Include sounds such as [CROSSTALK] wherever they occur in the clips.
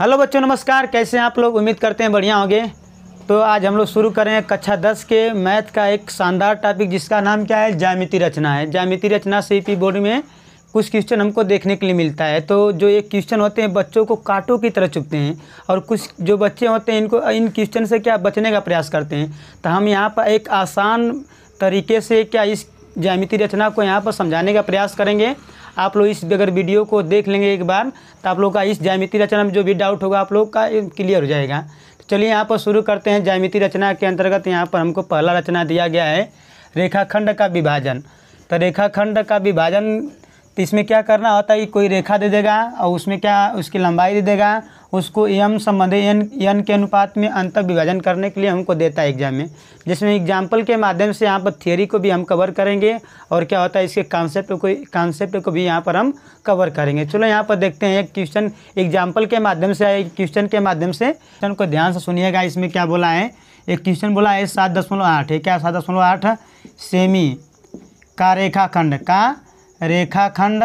Hello बच्चों नमस्कार कैसे हैं आप लोग उम्मीद करते हैं बढ़िया होंगे तो आज हम लोग शुरू करें कक्षा दस के मैथ का एक शानदार टॉपिक जिसका नाम क्या है जामिति रचना है जामिति रचना से पी बोर्ड में कुछ क्वेश्चन हमको देखने के लिए मिलता है तो जो ये क्वेश्चन होते हैं बच्चों को कांटों की तरह चुपते हैं और कुछ जो बच्चे होते हैं इनको इन क्वेश्चन से क्या बचने का प्रयास करते हैं तो हम यहाँ पर एक आसान तरीके से क्या इस जामिति रचना को यहाँ पर समझाने का प्रयास करेंगे आप लोग इस अगर वीडियो को देख लेंगे एक बार तो आप लोग का इस जामिति रचना में जो भी डाउट होगा आप लोग का क्लियर हो जाएगा तो चलिए यहाँ पर शुरू करते हैं जामिति रचना के अंतर्गत यहाँ पर हमको पहला रचना दिया गया है रेखाखंड का विभाजन तो रेखाखंड का विभाजन तो इसमें क्या करना होता है कोई रेखा दे देगा और उसमें क्या उसकी लंबाई दे देगा उसको एम संबंधी एन एन के अनुपात में अंतर विभाजन करने के लिए हमको देता है एग्जाम में जिसमें एग्जाम्पल के माध्यम से यहाँ पर थियोरी को भी हम कवर करेंगे और क्या होता है इसके कॉन्सेप्ट को कॉन्सेप्ट को भी यहाँ पर हम कवर करेंगे चलो यहाँ पर देखते हैं एक क्वेश्चन एग्जाम्पल के माध्यम से एक क्वेश्चन के माध्यम से क्वेश्चन को ध्यान से सुनिएगा इसमें क्या बोला है एक क्वेश्चन बोला है सात दशमलव आठ है क्या सात दशमलव आठ सेमी का रेखाखंड का रेखाखंड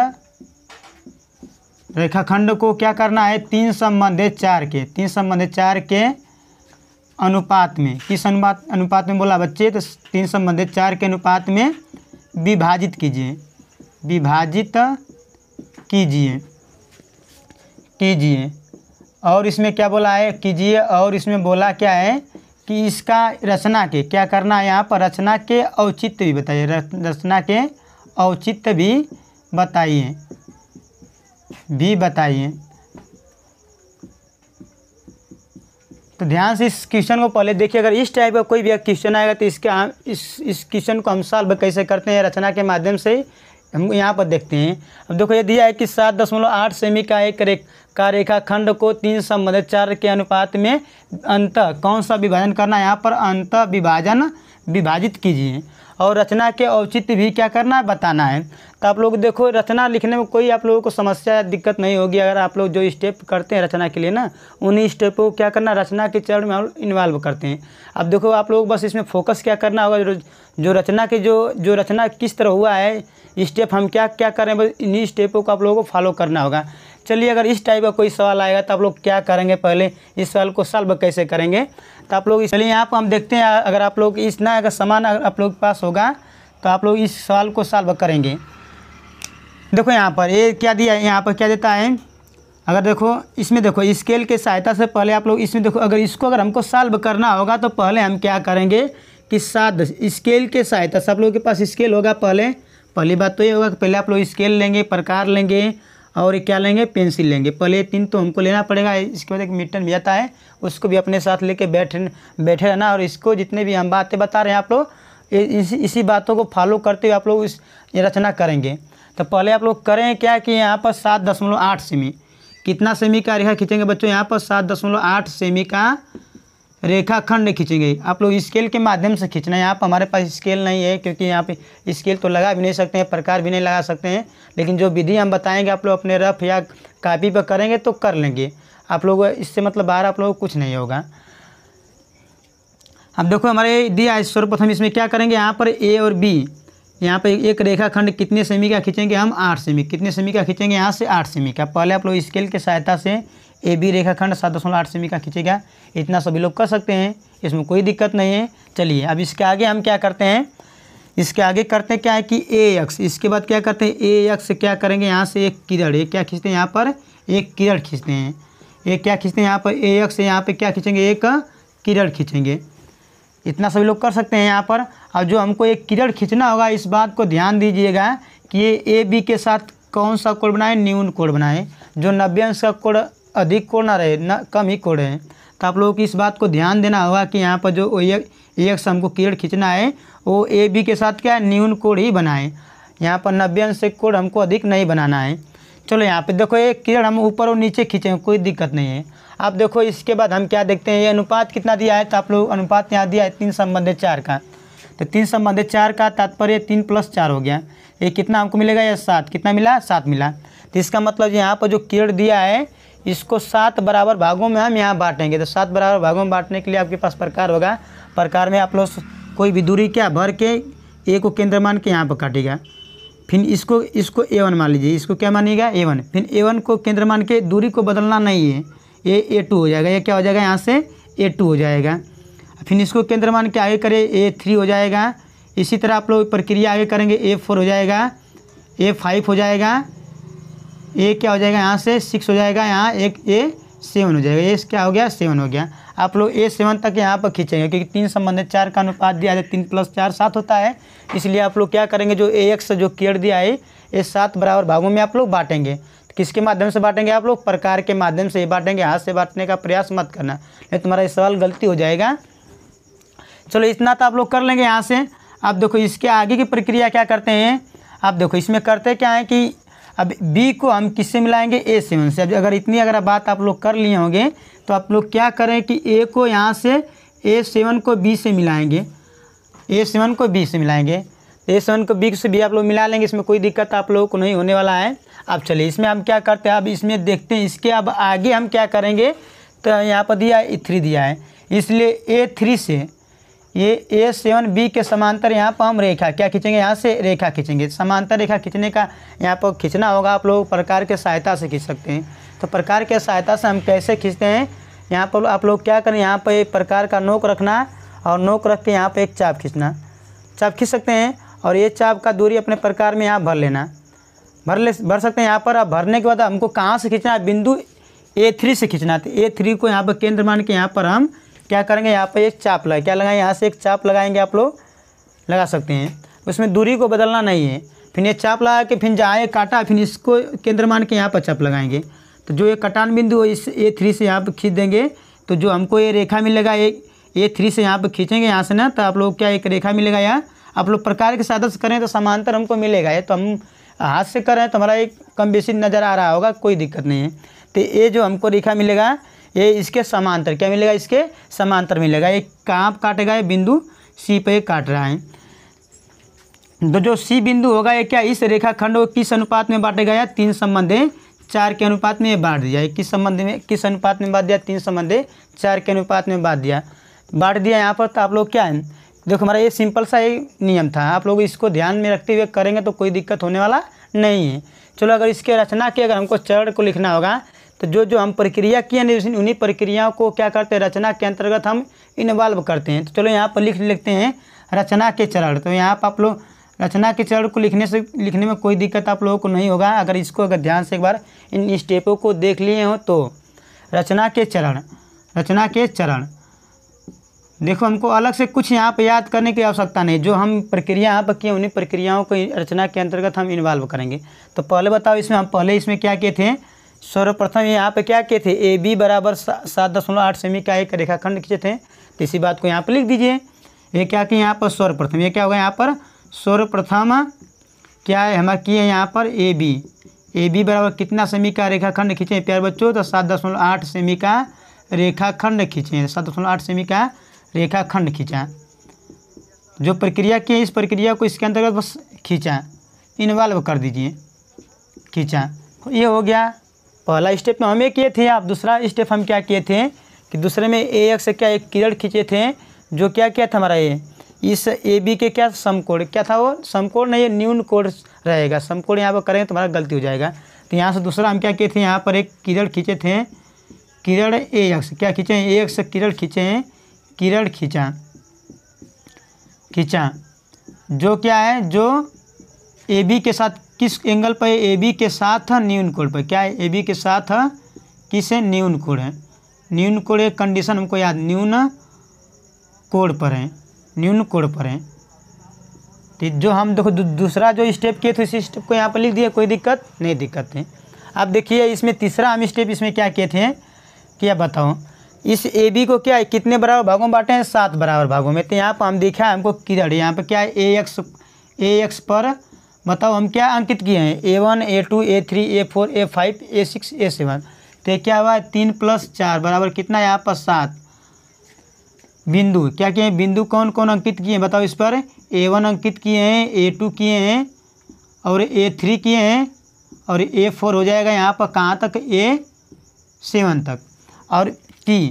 रेखाखंड को क्या करना है तीन संबंधित चार के तीन संबंधे चार के अनुपात में किस अनुपात अनुपात में बोला बच्चे तो तीन संबंधित चार के अनुपात में विभाजित कीजिए विभाजित कीजिए कीजिए और इसमें क्या बोला है कीजिए और इसमें बोला क्या है कि इसका रचना के क्या करना है यहाँ पर रचना के औचित्य भी बताइए रचना के औचित्य भी बताइए भी बताइए तो ध्यान से इस क्वेश्चन को पहले देखिए अगर इस टाइप का कोई भी क्वेश्चन आएगा तो इसके आ, इस इस क्वेश्चन को हम सॉल्व कैसे करते हैं रचना के माध्यम से हम यहाँ पर देखते हैं अब देखो ये दिया है कि सात दशमलव आठ सेमी का एक रेख का रेखाखंड को तीन संबंधित चार के अनुपात में अंत कौन सा विभाजन करना है यहाँ पर अंत विभाजन विभाजित कीजिए और रचना के औचित्य भी क्या करना है बताना है तो आप लोग देखो रचना लिखने में कोई आप लोगों को समस्या दिक्कत नहीं होगी अगर आप लोग जो स्टेप करते हैं रचना के लिए ना उन्हीं स्टेप को क्या करना रचना के चरण में हम इन्वॉल्व करते हैं अब देखो आप लोग बस इसमें फोकस क्या करना होगा जो रचना के जो जो रचना किस तरह हुआ है स्टेप हम क्या क्या करें बस इन्हीं स्टेपों को आप लोगों को फॉलो करना होगा चलिए अगर इस टाइप का कोई सवाल आएगा तो आप लोग क्या करेंगे पहले इस सवाल को सॉल्व कैसे करेंगे तो आप लोग चलिए यहाँ पर हम देखते हैं अगर आप लोग इस ना अगर सामान आप लोग के पास होगा तो आप लोग इस सवाल को सॉल्व करेंगे देखो यहाँ पर ये क्या दिया है यहाँ पर क्या देता है अगर देखो इसमें देखो स्केल के सहायता से पहले आप लोग इसमें देखो अगर इसको अगर हमको सॉल्व करना होगा तो पहले हम क्या करेंगे कि सात स्केल के सहायता से आप लोगों के पास स्केल होगा पहले पहली बात तो ये होगा कि पहले आप लोग स्केल लेंगे प्रकार लेंगे और क्या लेंगे पेंसिल लेंगे पहले ये तीन तो हमको लेना पड़ेगा इसके बाद एक मिट्टन भी आता है उसको भी अपने साथ लेके बैठ बैठे रहना और इसको जितने भी हम बातें बता रहे हैं आप लोग इसी इसी बातों को फॉलो करते हुए आप लोग इस रचना करेंगे तो पहले आप लोग करें क्या कि यहाँ पर सात दशमलव आठ सेमी कितना सेमी का रेखा खींचेंगे बच्चों यहाँ पर सात दशमलव आठ सेमी का रेखाखंड खींचेंगे आप लोग स्केल के माध्यम से खींचना है यहाँ पर हमारे पास स्केल नहीं है क्योंकि यहाँ पे स्केल तो लगा भी नहीं सकते हैं प्रकार भी नहीं लगा सकते हैं लेकिन जो विधि हम बताएंगे आप लोग अपने रफ या कापी पर करेंगे तो कर लेंगे आप लोग इससे मतलब बाहर आप लोग कुछ नहीं होगा अब देखो हमारे दिया है सर्वप्रथम इसमें क्या करेंगे यहाँ पर ए और बी यहाँ पर एक रेखाखंड कितने सेमी का खींचेंगे हम आठ सेमी कितने सेमी का खींचेंगे यहाँ से आठ सेमी का पहले आप लोग स्केल की सहायता से ए बी रेखाखंड सात दशमलव आठ सेमी का खींचेगा इतना सभी लोग कर सकते हैं इसमें कोई दिक्कत नहीं है चलिए अब इसके आगे हम क्या करते हैं इसके आगे करते हैं क्या है कि ए एक्स इसके बाद क्या करते हैं ए एक्स क्या करेंगे यहाँ से एक किरण एक क्या खींचते हैं यहाँ पर एक किरण खींचते हैं एक क्या खींचते हैं यहाँ पर ए एक्स यहाँ पर क्या खींचेंगे एक किरण खींचेंगे इतना सभी लोग कर सकते हैं यहाँ पर और जो हमको एक किरण खींचना होगा इस बात को ध्यान दीजिएगा कि ये ए बी के साथ कौन सा कोड बनाए न्यून कोड बनाए जो नब्बे अंश का कोड अधिक कोण ना रहे ना कम ही कोण रहे तो आप लोगों की इस बात को ध्यान देना होगा कि यहाँ पर जो एक एक्स हमको किरण खींचना है वो ए बी के साथ क्या है न्यून कोण ही बनाए यहाँ पर नब्बे अंश से कोण हमको अधिक नहीं बनाना है चलो यहाँ पे देखो ये किरण हम ऊपर और नीचे खींचे कोई दिक्कत नहीं है आप देखो इसके बाद हम क्या देखते हैं ये अनुपात कितना दिया है तो आप लोग अनुपात यहाँ दिया है तीन संबंधित चार का तो तीन संबंधित चार का तात्पर्य तीन प्लस चार हो गया ये कितना हमको मिलेगा या सात कितना मिला सात मिला तो इसका मतलब यहाँ पर जो किरण दिया है इसको सात बराबर भागों में हम यहाँ बांटेंगे तो सात बराबर भागों में बांटने के लिए आपके पास प्रकार होगा प्रकार में आप लोग कोई भी दूरी क्या भर के ए को केंद्र मान के यहाँ पर काटेगा फिर इसको इसको ए वन मान लीजिए इसको क्या मानिएगा ए वन फिर ए वन को केंद्र मान के दूरी को बदलना नहीं है ए ए टू हो जाएगा या क्या हो जाएगा यहाँ से ए टू हो जाएगा फिर इसको केंद्र मान के आगे करें ए थ्री हो जाएगा इसी तरह आप लोग प्रक्रिया आगे करेंगे ए फोर हो जाएगा ए फाइव हो जाएगा ए क्या हो जाएगा यहाँ से सिक्स हो जाएगा यहाँ एक ए सेवन हो जाएगा ए क्या हो गया सेवन हो गया आप लोग ए सेवन तक यहाँ पर खींचेंगे क्योंकि तीन संबंधित चार का अनुपात दिया जाए तीन प्लस चार सात होता है इसलिए आप लोग क्या करेंगे जो ए एक्स जो केयर दिया है ये सात बराबर भागों में आप लोग बांटेंगे तो किसके माध्यम से बांटेंगे आप लोग प्रकार के माध्यम से बांटेंगे हाथ से बांटने का प्रयास मत करना नहीं तो तुम्हारा ये सवाल गलती हो जाएगा चलो इतना तो आप लोग कर लेंगे यहाँ से आप देखो इसके आगे की प्रक्रिया क्या करते हैं आप देखो इसमें करते क्या है कि अब बी को हम किससे मिलाएंगे ए सेवन से अब अगर इतनी अगर बात आप लोग कर लिए होंगे तो आप लोग क्या करें कि ए को यहाँ से ए सेवन को बी से मिलाएंगे ए सेवन को बी से मिलाएंगे ए सेवन को बी से बी आप लोग मिला लेंगे इसमें कोई दिक्कत आप लोगों को नहीं होने वाला है अब चलिए इसमें हम क्या करते हैं अब इसमें देखते हैं इसके अब आगे हम क्या करेंगे तो यहाँ पर दिया है ए e थ्री दिया है इसलिए ए थ्री से ये ए सेवन बी के समांतर यहाँ पर हम रेखा क्या खींचेंगे यहाँ से रेखा खींचेंगे समांतर रेखा खींचने का यहाँ पर खींचना होगा आप लोग प्रकार के सहायता से खींच सकते हैं तो प्रकार के सहायता से हम कैसे खींचते हैं यहाँ पर आप लोग क्या करें यहाँ पर एक प्रकार का नोक रखना और नोक रख के यहाँ पर एक चाप खींचना चाप खींच सकते हैं और ये चाप का दूरी अपने प्रकार में यहाँ भर लेना भर ले भर सकते हैं यहाँ पर अब भरने के बाद हमको कहाँ से खींचना है बिंदु ए थ्री से खींचना तो ए थ्री को यहाँ पर केंद्र मान के यहाँ पर हम क्या करेंगे यहाँ पर एक चाप लगा क्या लगाएं यहाँ से एक चाप लगाएंगे आप लोग लगा सकते हैं उसमें दूरी को बदलना नहीं है फिर ये चाप लगा के फिर जहाँ काटा फिर इसको केंद्र मान के यहाँ पर चाप लगाएंगे तो जो ये कटान बिंदु इस ए थ्री से यहाँ पर खींच देंगे तो जो हमको ये रेखा मिलेगा एक ए थ्री से यहाँ पर खींचेंगे यहाँ से ना तो आप लोग क्या एक रेखा मिलेगा यहाँ आप लोग प्रकार के साधन से करें तो समांतर हमको मिलेगा ये तो हम हाथ से करें तो हमारा एक कम बेसी नज़र आ रहा होगा कोई दिक्कत नहीं है तो ये जो हमको रेखा मिलेगा ये इसके समांतर क्या मिलेगा इसके समांतर मिलेगा ये कहाँ काटेगा ये बिंदु सी पे काट रहा है तो जो सी बिंदु होगा ये क्या इस रेखाखंड को किस अनुपात में बांटेगा या तीन संबंधे चार के अनुपात में ये बांट दिया किस संबंध में किस अनुपात में बांट दिया तीन संबंधे चार के अनुपात में बांट दिया बांट दिया यहाँ पर तो आप लोग क्या है देखो हमारा ये सिंपल सा ही नियम था आप लोग इसको ध्यान में रखते हुए करेंगे तो कोई दिक्कत होने वाला नहीं है चलो अगर इसके रचना के अगर हमको चरण को लिखना होगा तो जो जो हम प्रक्रिया किए हैं उन्हीं प्रक्रियाओं को क्या करते हैं रचना के अंतर्गत हम इन्वॉल्व करते हैं तो चलो यहाँ पर लिख लिखते हैं रचना के चरण तो यहाँ पर आप लोग रचना के चरण को लिखने से लिखने में कोई दिक्कत आप लोगों को नहीं होगा अगर इसको अगर ध्यान से एक बार इन स्टेपों को देख लिए हो तो रचना के चरण रचना के चरण देखो हमको अलग से कुछ यहाँ पर याद करने की आवश्यकता नहीं जो हम प्रक्रिया यहाँ पर किए उन्हीं प्रक्रियाओं को रचना के अंतर्गत हम इन्वॉल्व करेंगे तो पहले बताओ इसमें हम पहले इसमें क्या किए थे सर्वप्रथम यहाँ पे क्या किए थे ए बी बराबर सात दशमलव आठ सेमी का एक रेखाखंड खींचे थे तो इसी बात को यहाँ पर लिख दीजिए ये क्या कि यहाँ पर सर्वप्रथम ये क्या होगा यहाँ पर सर्वप्रथम क्या है हमारा किए यहाँ पर ए बी ए बी बराबर कितना सेमी का रेखाखंड खींचे प्यार बच्चों तो सात दशमलव आठ सेमी का रेखाखंड खींचे सात दशमलव आठ सेमी का रेखाखंड खींचा जो प्रक्रिया की है इस प्रक्रिया को इसके अंतर्गत बस खींचा इन्वॉल्व कर दीजिए खींचा तो ये हो गया पहला स्टेप में हम किए थे आप दूसरा स्टेप हम क्या किए थे कि दूसरे में ए एक से क्या एक किरण खींचे थे जो क्या क्या था हमारा ये इस ए बी के क्या समकोण क्या था वो समकोण नहीं न्यून कोण रहेगा समकोण यहाँ पर करेंगे तो हमारा गलती हो जाएगा तो यहाँ से दूसरा हम क्या किए थे यहाँ पर एक किरण खींचे थे किरण ए एक्स क्या खींचे हैं ए एक्स किरण खींचे हैं किरण खींचा खींचा जो क्या है जो ए बी के साथ किस एंगल पर ए बी के साथ न्यून कोण पर क्या है ए बी के साथ किस है न्यून कोण है न्यून कोण एक कंडीशन हमको याद न्यून कोण पर है न्यून कोण पर है ठीक तो जो हम देखो दू, दूसरा जो स्टेप किए थे उसी स्टेप को यहाँ पर लिख दिया कोई दिक्कत नहीं दिक्कत है अब देखिए इसमें तीसरा हम स्टेप इसमें क्या किए थे क्या बताओ इस ए बी को क्या है कितने बराबर भागों में बांटे हैं सात बराबर भागों में तो यहाँ पर हम देखा हमको किधर यहाँ पर क्या है ए एक्स ए एक्स पर बताओ हम क्या अंकित किए हैं A one A two A three A four A five A six A seven तो ये क्या हुआ तीन प्लस चार बराबर कितना है यहाँ पर सात बिंदु क्या किए हैं बिंदु कौन कौन अंकित किए हैं बताओ इस पर ए वन अंकित किए हैं ए टू किए हैं और ए थ्री किए हैं और ए फोर हो जाएगा यहाँ पर कहाँ तक ए सेवन तक और टी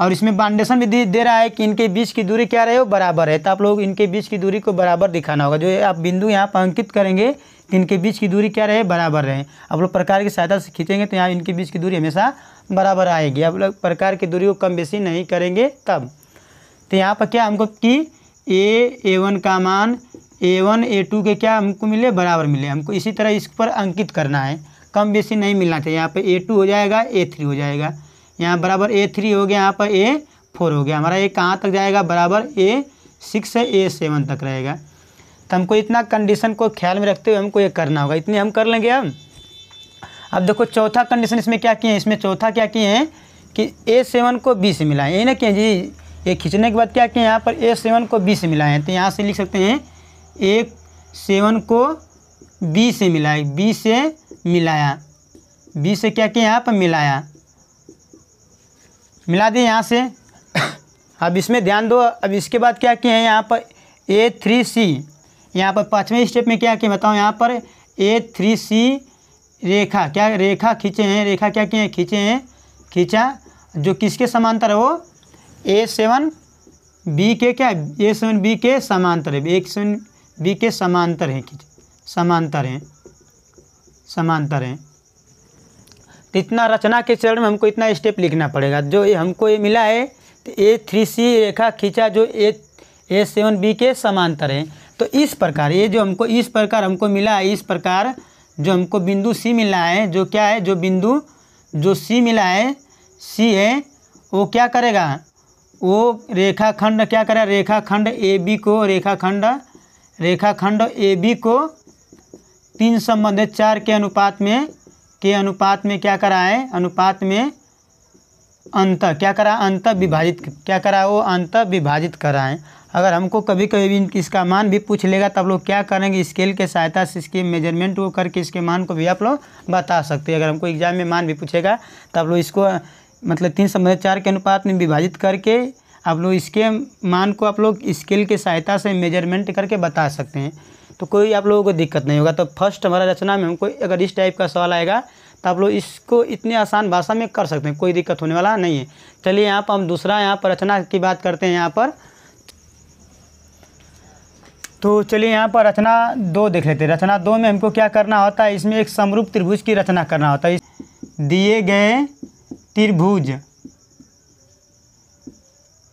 और इसमें बाउंडेशन भी दे, रहा है कि इनके बीच की दूरी क्या रहे वो बराबर है तो आप लोग इनके बीच की दूरी को बराबर दिखाना होगा जो आप बिंदु यहाँ पर अंकित करेंगे तो इनके बीच की दूरी क्या रहे बराबर रहे आप लोग प्रकार की सहायता से खींचेंगे तो यहाँ इनके बीच की दूरी हमेशा बराबर आएगी आप लोग प्रकार की दूरी को कम बेसी नहीं करेंगे तब तो यहाँ पर क्या हमको कि ए ए वन का मान ए वन ए टू के क्या हमको मिले बराबर मिले हमको इसी तरह इस पर अंकित करना है कम बेसी नहीं मिलना चाहिए यहाँ पर ए टू हो जाएगा ए थ्री हो जाएगा यहाँ बराबर ए थ्री हो गया यहाँ पर ए फोर हो गया हमारा ये कहाँ तक जाएगा बराबर ए सिक्स से ए सेवन तक रहेगा तो हमको इतना कंडीशन को ख्याल में रखते हुए हमको ये करना होगा इतने हम कर लेंगे अब अब देखो चौथा कंडीशन इसमें क्या किए हैं इसमें चौथा क्या किए हैं कि ए सेवन को बी से मिलाएं ये ना कि जी ये खींचने के बाद क्या किए यहाँ पर ए सेवन को बी से मिलाएं तो यहाँ से लिख सकते हैं ए सेवन को बी से मिलाए बी से मिलाया बी से क्या किया यहाँ पर मिलाया मिला दिए यहाँ से अब इसमें ध्यान दो अब इसके बाद क्या किए हैं यहाँ पर ए थ्री सी यहाँ पर पाँचवें स्टेप में क्या किए बताओ यहाँ पर ए थ्री सी रेखा क्या रेखा खींचे हैं रेखा क्या किए हैं खींचे हैं खींचा जो किसके समांतर है वो ए सेवन बी के क्या ए सेवन बी के समांतर है ए सेवन बी के समांतर हैं खींचे समांतर हैं समांतर हैं इतना रचना के चरण में हमको इतना स्टेप लिखना पड़ेगा जो ये हमको ये मिला है तो ए थ्री सी रेखा खींचा जो ए ए सेवन बी के समांतर है तो इस प्रकार ये जो हमको इस प्रकार हमको मिला है इस प्रकार जो हमको बिंदु सी मिला है जो क्या है जो बिंदु जो सी मिला है सी है वो क्या करेगा वो रेखाखंड क्या करेगा रेखाखंड ए बी को रेखाखंड रेखाखंड ए बी को तीन संबंधित चार के अनुपात में के अनुपात में क्या करा है अनुपात में अंत क्या करा अंत विभाजित क्या करा वो अंत विभाजित कराए अगर हमको कभी कभी भी इसका मान भी पूछ लेगा तब लोग क्या करेंगे स्केल के सहायता से इसके मेजरमेंट को करके इसके मान को भी आप लोग बता सकते हैं अगर हमको एग्जाम में मान भी पूछेगा तब लोग इसको मतलब तीन सौ चार के अनुपात में विभाजित करके आप लोग इसके मान को आप लोग स्केल के सहायता से मेजरमेंट करके बता सकते हैं तो कोई आप लोगों को दिक्कत नहीं होगा तो फर्स्ट हमारा रचना में हमको अगर इस टाइप का सवाल आएगा तो आप लोग इसको इतने आसान भाषा में कर सकते हैं कोई दिक्कत होने वाला नहीं है चलिए यहाँ पर हम दूसरा यहाँ पर रचना की बात करते हैं यहाँ पर तो चलिए यहाँ पर रचना दो देख लेते हैं रचना दो में हमको क्या करना होता है इसमें एक समरूप त्रिभुज की रचना करना होता है दिए गए त्रिभुज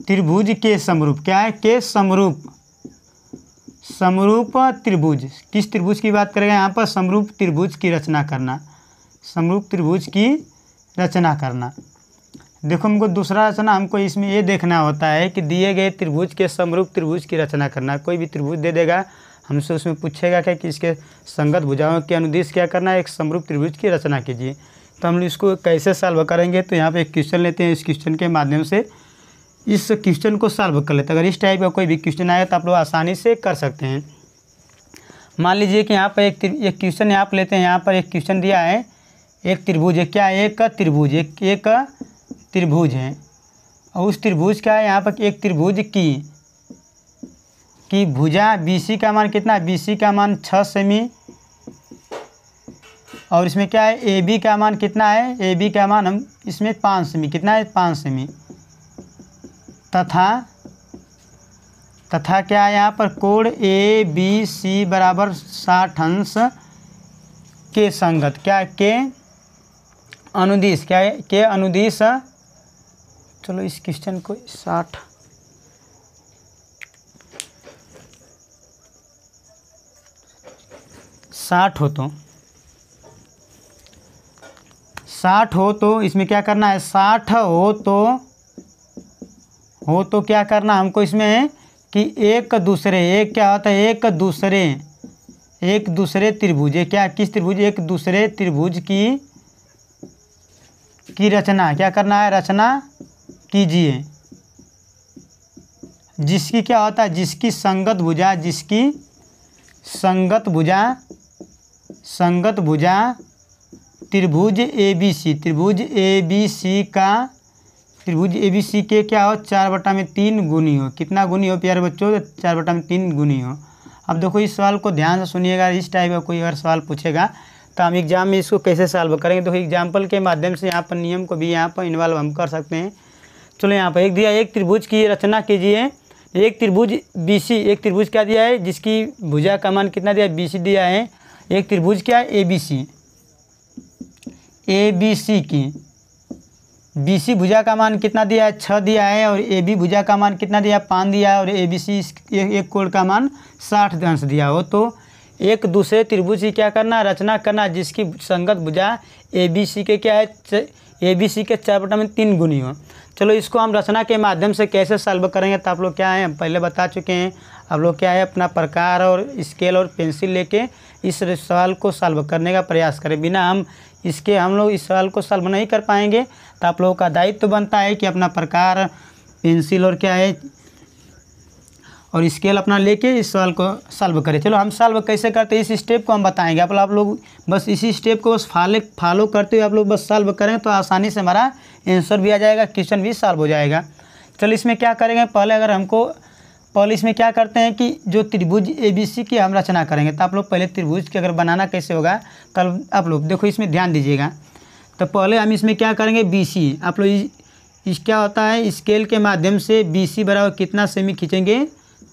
त्रिभुज के समरूप क्या है के समरूप समरूप त्रिभुज किस त्रिभुज की बात करेगा यहाँ पर समरूप त्रिभुज की रचना करना समरूप त्रिभुज की रचना करना देखो हमको दूसरा रचना हमको इसमें ये देखना होता है कि दिए गए त्रिभुज के समरूप त्रिभुज की रचना करना कोई भी त्रिभुज दे देगा हमसे उसमें पूछेगा क्या कि इसके संगत भुजाओं के अनुदेश क्या करना है एक समरूप त्रिभुज की रचना कीजिए तो हम इसको कैसे सॉल्व करेंगे तो यहाँ पे एक क्वेश्चन लेते हैं इस क्वेश्चन के माध्यम से इस क्वेश्चन को सॉल्व कर लेते हैं अगर इस टाइप का कोई भी क्वेश्चन आएगा तो आप लोग आसानी से कर सकते हैं मान लीजिए कि यहाँ पर एक एक क्वेश्चन आप लेते हैं यहाँ पर एक क्वेश्चन दिया है एक त्रिभुज है क्या है एक का त्रिभुज एक एक त्रिभुज है और उस त्रिभुज का है यहाँ पर एक त्रिभुज की कि भुजा सी का मान कितना बीसी का मान छः सेमी और इसमें क्या है ए बी का मान कितना है ए बी का मान हम इसमें पाँच सेमी कितना है पाँच सेमी तथा तथा क्या यहाँ पर कोण ए बी सी बराबर साठ अंश के संगत क्या के अनुदिश क्या है के अनुदिश चलो इस क्वेश्चन को साठ साठ हो तो साठ हो तो इसमें क्या करना है साठ हो तो हो तो क्या करना हमको इसमें है कि एक दूसरे एक क्या होता है एक दूसरे एक दूसरे त्रिभुज क्या किस त्रिभुज एक दूसरे त्रिभुज की की रचना क्या करना है रचना कीजिए जिसकी क्या होता है जिसकी संगत भुजा जिसकी संगत भुजा संगत भुजा त्रिभुज ए बी सी त्रिभुज ए बी सी का त्रिभुज ए बी सी के क्या हो चार बटा में तीन गुनी हो कितना गुनी हो प्यारे बच्चों तो चार बटा में तीन गुनी हो अब देखो इस सवाल को ध्यान से सुनिएगा इस टाइप का कोई अगर सवाल पूछेगा तो हम एग्जाम में इसको कैसे सॉल्व करेंगे देखो एग्जाम्पल के माध्यम से यहाँ पर नियम को भी यहाँ पर इन्वॉल्व हम कर सकते हैं चलो यहाँ पर एक दिया एक त्रिभुज की रचना कीजिए एक त्रिभुज बी सी एक त्रिभुज क्या दिया है जिसकी भुजा का मान कितना दिया है बी सी दिया है एक त्रिभुज क्या है A B C A B C की बी सी भुजा का मान कितना दिया है छः दिया है और ए बी भुजा का मान कितना दिया है पाँच दिया है और ए बी सी एक कोण का मान साठ अंश दिया हो तो एक दूसरे त्रिभुज की क्या करना रचना करना जिसकी संगत भुजा ए बी सी के क्या है ए बी सी के चार बटा में तीन गुनी हो चलो इसको हम रचना के माध्यम से कैसे सॉल्व करेंगे तो आप लोग क्या है हम पहले बता चुके हैं आप लोग क्या है अपना प्रकार और स्केल और पेंसिल लेके इस सवाल को सॉल्व करने का प्रयास करें बिना हम इसके हम लोग इस सवाल को सॉल्व नहीं कर पाएंगे तो आप लोगों का दायित्व तो बनता है कि अपना प्रकार पेंसिल और क्या है और स्केल अपना लेके इस सवाल को सॉल्व करें चलो हम सॉल्व कैसे करते हैं इस स्टेप को हम बताएंगे आप आप लोग बस इसी स्टेप को बस फॉलो फॉलो करते हुए आप लोग बस सॉल्व करें तो आसानी से हमारा आंसर भी आ जाएगा क्वेश्चन भी सॉल्व हो जाएगा चलो इसमें क्या करेंगे पहले अगर हमको पहले इसमें क्या करते हैं कि जो त्रिभुज ए बी सी की हम रचना करेंगे तो आप लोग पहले त्रिभुज की अगर बनाना कैसे होगा तो आप लोग देखो इसमें ध्यान दीजिएगा तो पहले हम इसमें क्या करेंगे बी सी आप लोग इस, क्या होता है स्केल के माध्यम से बी सी बराबर कितना सेमी खींचेंगे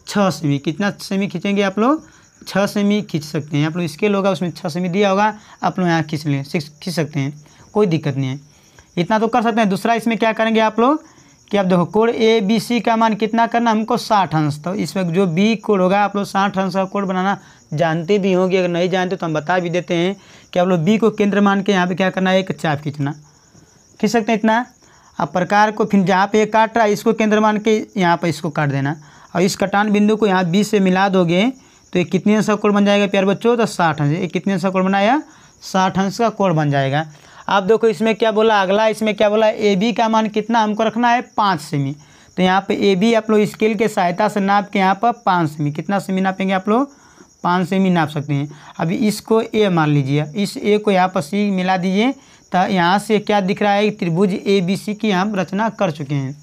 छः सेमी कितना सेमी खींचेंगे आप लोग छः सेमी खींच सकते हैं आप लोग स्केल होगा उसमें छः सेमी दिया होगा आप लोग यहाँ खींच लें खींच सकते हैं कोई दिक्कत नहीं है इतना तो कर सकते हैं दूसरा इसमें क्या करेंगे आप लोग कि आप देखो कोड ए बी सी का मान कितना करना हमको साठ अंश तो इसमें जो बी कोड होगा आप लोग साठ अंश का कोड बनाना जानते भी होंगे अगर नहीं जानते तो हम बता भी देते हैं कि आप लोग बी को केंद्र मान के यहाँ पे क्या करना है एक चाप खींचना खींच सकते हैं इतना अब प्रकार को फिर जहाँ पे काट रहा है इसको केंद्र मान के यहाँ पर इसको काट देना और इस कटान बिंदु को यहाँ बी से मिला दोगे तो ये कितने अंश का कोण बन जाएगा प्यार बच्चों तो साठ अंश ये कितने अंश कोण बनाया साठ अंश का कोण बन जाएगा आप देखो इसमें क्या बोला अगला इसमें क्या बोला ए बी का मान कितना हमको रखना है पाँच सेमी तो यहाँ पे ए बी आप लोग स्केल के सहायता से नाप के यहाँ पर पाँच सेमी कितना सेमी नापेंगे आप लोग पाँच सेमी नाप सकते हैं अभी इसको ए मान लीजिए इस ए को यहाँ पर सी मिला दीजिए तो यहाँ से क्या दिख रहा है त्रिभुज ए बी सी की हम रचना कर चुके हैं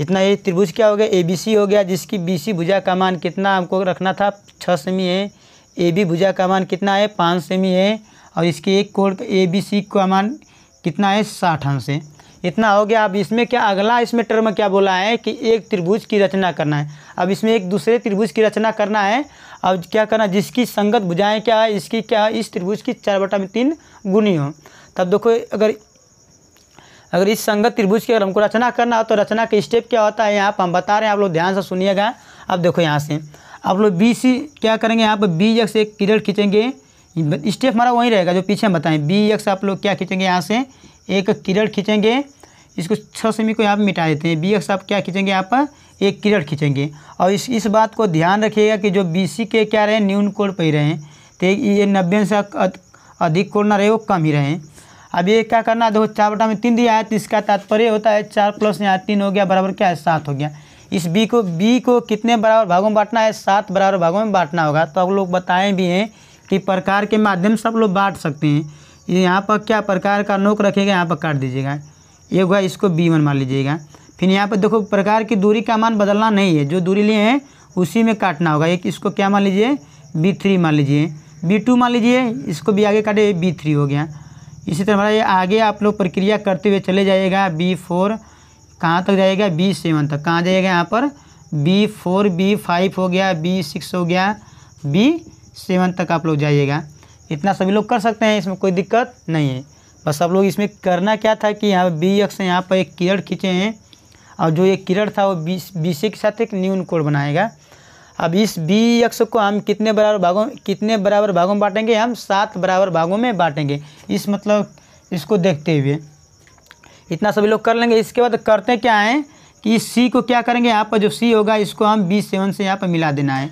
इतना ये त्रिभुज क्या हो गया ए बी सी हो गया जिसकी बी सी भुजा का मान कितना हमको रखना था छः सेमी है ए बी भुजा का मान कितना है पाँच सेमी है और इसके एक कोड ए बी सी का मान कितना है साठ अंश है इतना हो गया अब इसमें क्या अगला इसमें टर्म क्या बोला है कि एक त्रिभुज की रचना करना है अब इसमें एक दूसरे त्रिभुज की रचना करना है अब क्या करना जिसकी संगत भुजाएँ क्या है इसकी क्या है इस त्रिभुज की चार बटा में तीन गुनी हो तब देखो अगर अगर इस संगत त्रिभुज की अगर हमको रचना करना हो तो रचना का स्टेप क्या होता है यहाँ पर हम बता रहे हैं आप लोग ध्यान से सुनिएगा अब देखो यहाँ से आप लोग बी सी क्या करेंगे यहाँ पर बी एक्स एक किरण खींचेंगे स्टेप हमारा वहीं रहेगा जो पीछे हम बताएं बी एक्स आप लोग क्या खींचेंगे यहाँ से एक किरण खींचेंगे इसको छः सेमी को यहाँ पर मिटा देते हैं बी एक्स आप क्या खींचेंगे यहाँ पर एक किरण खींचेंगे और इस इस बात को ध्यान रखिएगा कि जो बी सी के क्या रहे न्यून कोण पर ही रहें तो ये नब्बे से अधिक कोण ना रहे वो कम ही रहें अब ये क्या करना देखो चार बटा में तीन दिया है तो इसका तात्पर्य होता है चार प्लस यहाँ तीन हो गया बराबर क्या है सात हो गया इस बी को बी को कितने बराबर भागों में बांटना है सात बराबर भागों में बांटना होगा तो अब लोग बताएं भी हैं कि प्रकार के माध्यम से सब लोग बांट सकते हैं यहाँ पर क्या प्रकार का नोक रखेगा यहाँ पर काट दीजिएगा ये हुआ इसको बी वन मान लीजिएगा फिर यहाँ पर देखो प्रकार की दूरी का मान बदलना नहीं है जो दूरी लिए हैं उसी में काटना होगा एक इसको क्या मान लीजिए बी थ्री मान लीजिए बी टू मान लीजिए इसको भी आगे काटे बी थ्री हो गया इसी तरह ये आगे आप लोग प्रक्रिया करते हुए चले जाएगा बी फोर कहाँ तक जाएगा बी सेवन तक कहाँ जाएगा यहाँ पर बी फोर बी फाइव हो गया बी सिक्स हो गया बी सेवन तक आप लोग जाइएगा इतना सभी लोग कर सकते हैं इसमें कोई दिक्कत नहीं है बस आप लोग इसमें करना क्या था कि यहाँ बी एक्स यहाँ पर एक किरण खींचे हैं और जो ये किरण था वो बी बी सी के साथ एक न्यून कोण बनाएगा अब इस बी एक्स को हम कितने बराबर भागों कितने बराबर भागों में बांटेंगे हम सात बराबर भागों में बांटेंगे इस मतलब इसको देखते हुए इतना सभी लोग कर लेंगे इसके बाद करते क्या है कि इस सी को क्या करेंगे यहाँ पर जो सी होगा इसको हम बी सेवन से यहाँ पर मिला देना है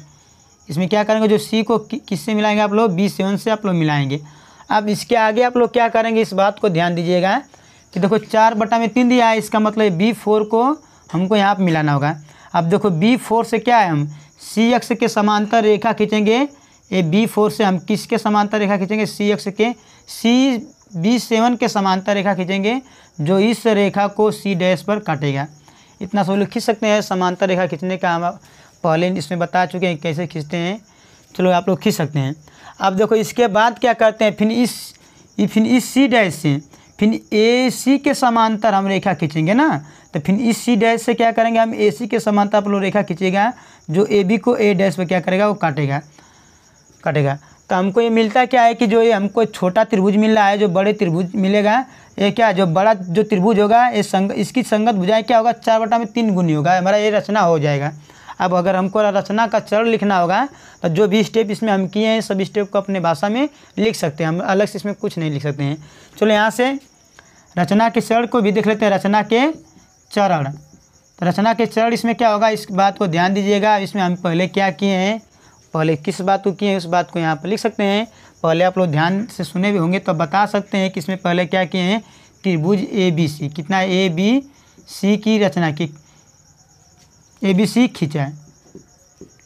इसमें क्या करेंगे जो सी को किससे मिलाएंगे आप लोग बी सेवन से आप लोग मिलाएंगे अब इसके आगे आप लोग क्या करेंगे इस बात को ध्यान दीजिएगा कि देखो चार बटा में तीन दिया है इसका मतलब बी फोर को हमको यहाँ पर मिलाना होगा अब देखो बी फोर से क्या है हम सी एक्स के समांतर रेखा खींचेंगे ये बी फोर से हम किसके समांतर रेखा खींचेंगे सी एक्स के सी बी सेवन के समांतर रेखा खींचेंगे जो इस रेखा को सी डैश पर काटेगा इतना सब लोग खींच सकते हैं समांतर रेखा खींचने का हम पहले इसमें बता चुके हैं कैसे खींचते हैं चलो आप लोग खींच सकते हैं अब देखो इसके बाद क्या करते हैं फिर इस फिर इस सी डैश से फिर ए सी के समांतर हम रेखा खींचेंगे ना तो फिर इस सी डैश से क्या करेंगे हम ए सी के समांतर आप रेखा खींचेगा जो ए बी को ए डैश पर क्या करेगा वो काटेगा काटेगा तो हमको ये मिलता क्या है कि जो ये हमको छोटा त्रिभुज मिल रहा है जो बड़े त्रिभुज मिलेगा ये क्या जो बड़ा जो त्रिभुज होगा ये संग इसकी संगत भुजाएँ क्या होगा चार बटा में तीन गुनी होगा हमारा ये रचना हो जाएगा अब अगर हमको रचना का चरण लिखना होगा तो जो भी स्टेप इसमें हम किए हैं सब स्टेप को अपने भाषा में लिख सकते हैं हम अलग से इसमें कुछ नहीं लिख सकते हैं चलो यहाँ से रचना के चरण को भी देख लेते हैं रचना के चरण तो रचना के चरण इसमें क्या होगा इस बात को ध्यान दीजिएगा इसमें हम पहले क्या किए हैं पहले किस बात को किए हैं उस बात को यहाँ पर लिख सकते हैं पहले आप लोग ध्यान से सुने भी होंगे तो बता सकते हैं कि इसमें पहले क्या किए हैं त्रिभुज ए बी सी कितना ए बी सी की रचना की ए बी सी खींचा है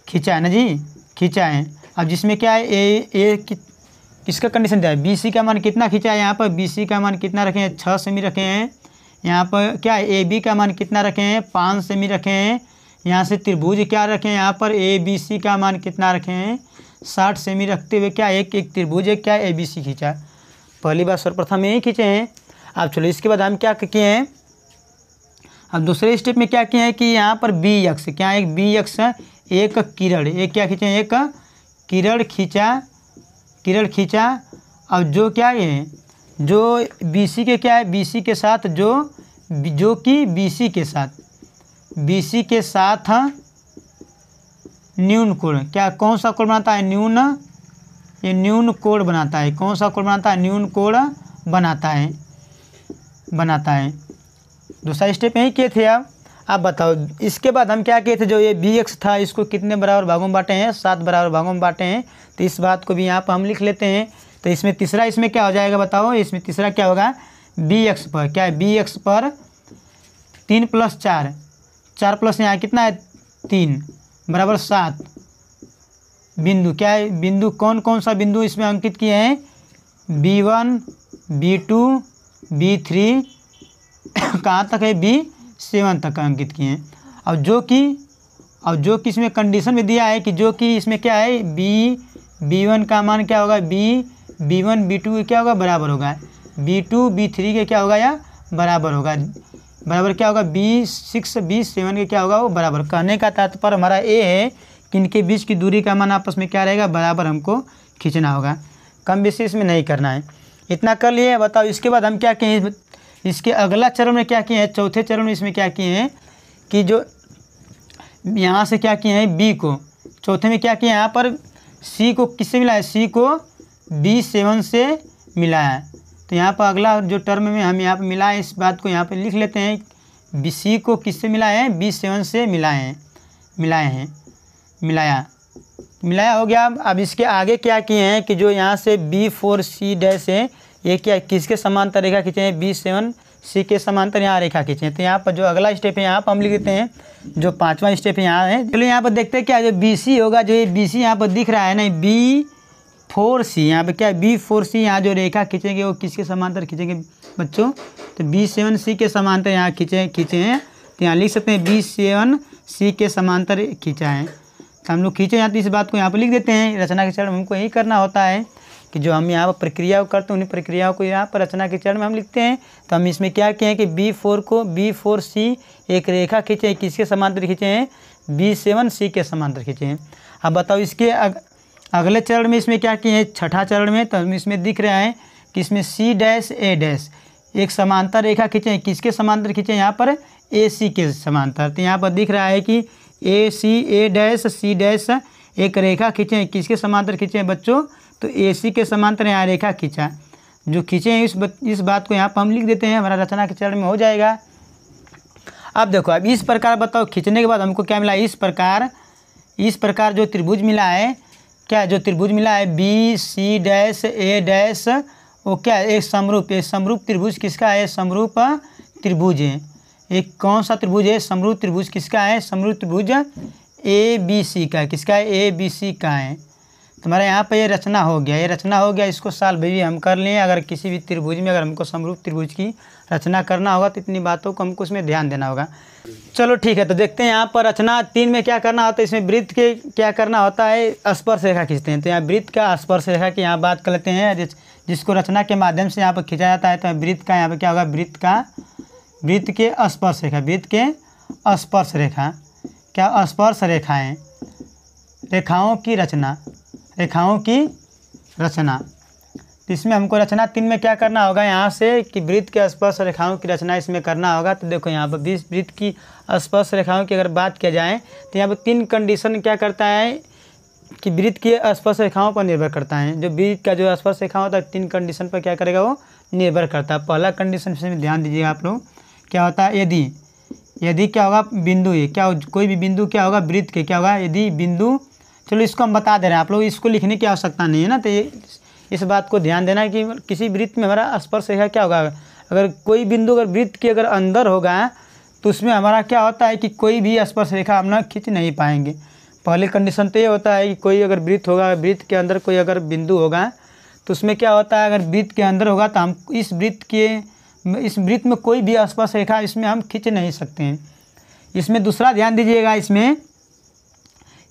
खींचा है ना जी खींचा है अब जिसमें क्या है ए ए इसका कंडीशन दिया है बी सी का मान कितना खींचा है यहाँ पर बी सी का मान कितना रखे हैं छः सेमी रखे हैं यहाँ पर क्या है ए बी का मान कितना रखे हैं पाँच सेमी रखे हैं यहाँ से त्रिभुज क्या रखें यहाँ पर ए बी सी का मान कितना रखे हैं साठ सेमी रखते हुए क्या एक एक त्रिभुज है क्या ए बी सी खींचा पहली बार सर्वप्रथम यही खींचे हैं अब चलो इसके बाद हम क्या किए हैं अब दूसरे स्टेप में क्या किया है कि यहाँ पर बी यक्ष क्या एक बी यक्ष एक किरण एक क्या खींचे एक किरण खींचा किरण खींचा अब जो क्या है जो बी के क्या है बीसी के साथ जो जो कि बी के साथ बी के साथ न्यून कोण क्या कौन सा कोण बनाता है न्यून ये न्यून कोण बनाता है कौन सा कोण बनाता है न्यून कोण बनाता है बनाता है दूसरा स्टेप यही किए थे आप आप बताओ इसके बाद हम क्या किए थे जो ये बी एक्स था इसको कितने बराबर भागों में बांटे हैं सात बराबर भागों में बांटे हैं तो इस बात को भी यहाँ पर हम लिख लेते हैं तो इसमें तीसरा इसमें क्या हो जाएगा बताओ इसमें तीसरा क्या होगा बी एक्स पर क्या है बी एक्स पर तीन प्लस चार चार प्लस यहाँ कितना है तीन बराबर सात बिंदु क्या है बिंदु कौन कौन सा बिंदु इसमें अंकित किए हैं B one B two B three कहाँ तक है बी सेवन तक अंकित किए हैं और जो कि और जो कि इसमें कंडीशन में दिया है कि जो कि इसमें क्या है बी बी वन का मान क्या होगा B B one B two क्या होगा बराबर होगा बी टू बी थ्री के क्या होगा या बराबर होगा बराबर क्या होगा बी सिक्स बी सेवन के क्या होगा वो बराबर कहने का तात्पर्य हमारा ए है कि इनके बीच की दूरी का मान आपस में क्या रहेगा बराबर हमको खींचना होगा कम बेसिस में नहीं करना है इतना कर लिए बताओ इसके बाद हम क्या कहें इसके अगला चरण में क्या किए हैं चौथे चरण में इसमें क्या किए हैं कि जो यहाँ से क्या किए हैं बी को चौथे में क्या किए यहाँ पर सी को किससे मिलाया सी को बी सेवन से मिलाया तो यहाँ पर अगला जो टर्म में हम यहाँ पर मिला है इस बात को यहाँ पर लिख लेते हैं बी सी को किससे मिलाए हैं बी सेवन से मिलाए हैं मिलाए हैं मिलाया मिलाया हो गया अब इसके आगे क्या किए हैं कि जो यहाँ से बी फोर सी डैश है ये क्या किसके समांतर रेखा खींचे हैं बी सेवन सी के समांतर यहाँ रेखा खींचे हैं तो यहाँ पर जो अगला स्टेप है यहाँ पर हम लिख देते हैं जो पाँचवा स्टेप है यहाँ है चलो यहाँ पर देखते हैं क्या जो बी सी होगा जो ये बी सी यहाँ पर दिख रहा है ना बी फोर सी यहाँ पर क्या बी फोर सी यहाँ जो रेखा खींचेंगे वो किसके समांतर खींचेंगे बच्चों तो बी सेवन सी के समांतर यहाँ खींचे खींचे हैं तो यहाँ लिख सकते हैं बी सेवन सी के समांतर खींचा है तो हम लोग खींचे यहाँ तो इस बात को यहाँ पर लिख देते हैं रचना के चरण हमको यही करना होता है कि जो हम यहाँ पर प्रक्रिया करते हैं उन प्रक्रियाओं को यहाँ पर रचना के चरण में हम लिखते हैं तो हम इसमें क्या किए हैं कि बी फोर को बी फोर सी एक रेखा खींचे हैं किसके समांतर खींचे हैं बी सेवन सी के समांतर खींचे हैं अब बताओ इसके अग, अगले चरण में इसमें क्या किए हैं छठा चरण में तो हम इसमें दिख रहे हैं कि इसमें सी डैश ए डैश एक समांतर रेखा खींचे हैं किसके समांतर खींचे हैं यहाँ पर ए सी के समांतर तो यहाँ पर दिख रहा है कि ए सी ए डैश सी डैश एक रेखा खींचे हैं किसके समांतर खींचे हैं बच्चों तो ए के समांतर यहाँ रेखा खींचा जो खींचे हैं इस इस बात को यहाँ पर हम लिख देते हैं हमारा रचना के चरण में हो जाएगा अब देखो अब इस प्रकार बताओ खींचने के बाद हमको क्या मिला इस प्रकार इस प्रकार जो त्रिभुज मिला है क्या जो त्रिभुज मिला है B C dash A dash वो क्या है एक समरूप एक समरूप त्रिभुज किसका है समरूप त्रिभुज है एक कौन सा त्रिभुज है समरूप त्रिभुज किसका है समरूप त्रिभुज ए बी सी का किसका है ए बी सी का है हमारे यहाँ पर ये रचना हो गया ये रचना हो गया इसको साल भी हम कर लें अगर किसी भी त्रिभुज में अगर हमको समरूप त्रिभुज की रचना करना होगा तो इतनी बातों को हमको उसमें ध्यान देना होगा चलो ठीक है तो देखते हैं यहाँ पर रचना तीन में क्या करना होता है इसमें वृत्त के क्या करना होता है स्पर्श रेखा खींचते हैं तो यहाँ वृत्त का स्पर्श रेखा की यहाँ बात कर लेते हैं जिस, जिसको रचना के माध्यम से यहाँ पर खींचा जाता है तो वृत्त का यहाँ पर क्या होगा वृत्त का वृत्त के स्पर्श रेखा वृत्त के स्पर्श रेखा क्या स्पर्श रेखाएँ रेखाओं की रचना रेखाओं की रचना इसमें हमको रचना तीन में क्या करना होगा यहाँ से कि वृत्त के स्पर्श रेखाओं की रचना इसमें करना होगा तो देखो यहाँ पर बीस वृत्त की स्पर्श रेखाओं की अगर बात किया जाए तो यहाँ पर तीन कंडीशन क्या करता है कि वृत्त की स्पर्श रेखाओं पर निर्भर करता है जो वृत्त का जो स्पर्श रेखा होता है तीन कंडीशन पर क्या करेगा वो निर्भर करता है पहला कंडीशन इसमें ध्यान दीजिएगा आप लोग क्या होता है यदि यदि क्या होगा बिंदु ये क्या कोई भी बिंदु क्या होगा वृत्त के क्या होगा यदि बिंदु चलो इसको हम बता दे रहे हैं आप लोग इसको लिखने की आवश्यकता नहीं है ना तो इस बात को ध्यान देना है कि किसी वृत्त में हमारा स्पर्श रेखा क्या होगा अगर कोई बिंदु अगर वृत्त के अगर अंदर होगा तो उसमें हमारा क्या होता है कि कोई भी स्पर्श रेखा हम ना खींच नहीं पाएंगे पहले कंडीशन तो ये होता है कि कोई अगर वृत्त होगा वृत्त के अंदर कोई अगर बिंदु होगा तो उसमें क्या होता है अगर वृत्त के अंदर होगा तो हम इस वृत्त के इस वृत्त में कोई भी स्पर्श रेखा इसमें हम खींच नहीं सकते हैं इसमें दूसरा ध्यान दीजिएगा इसमें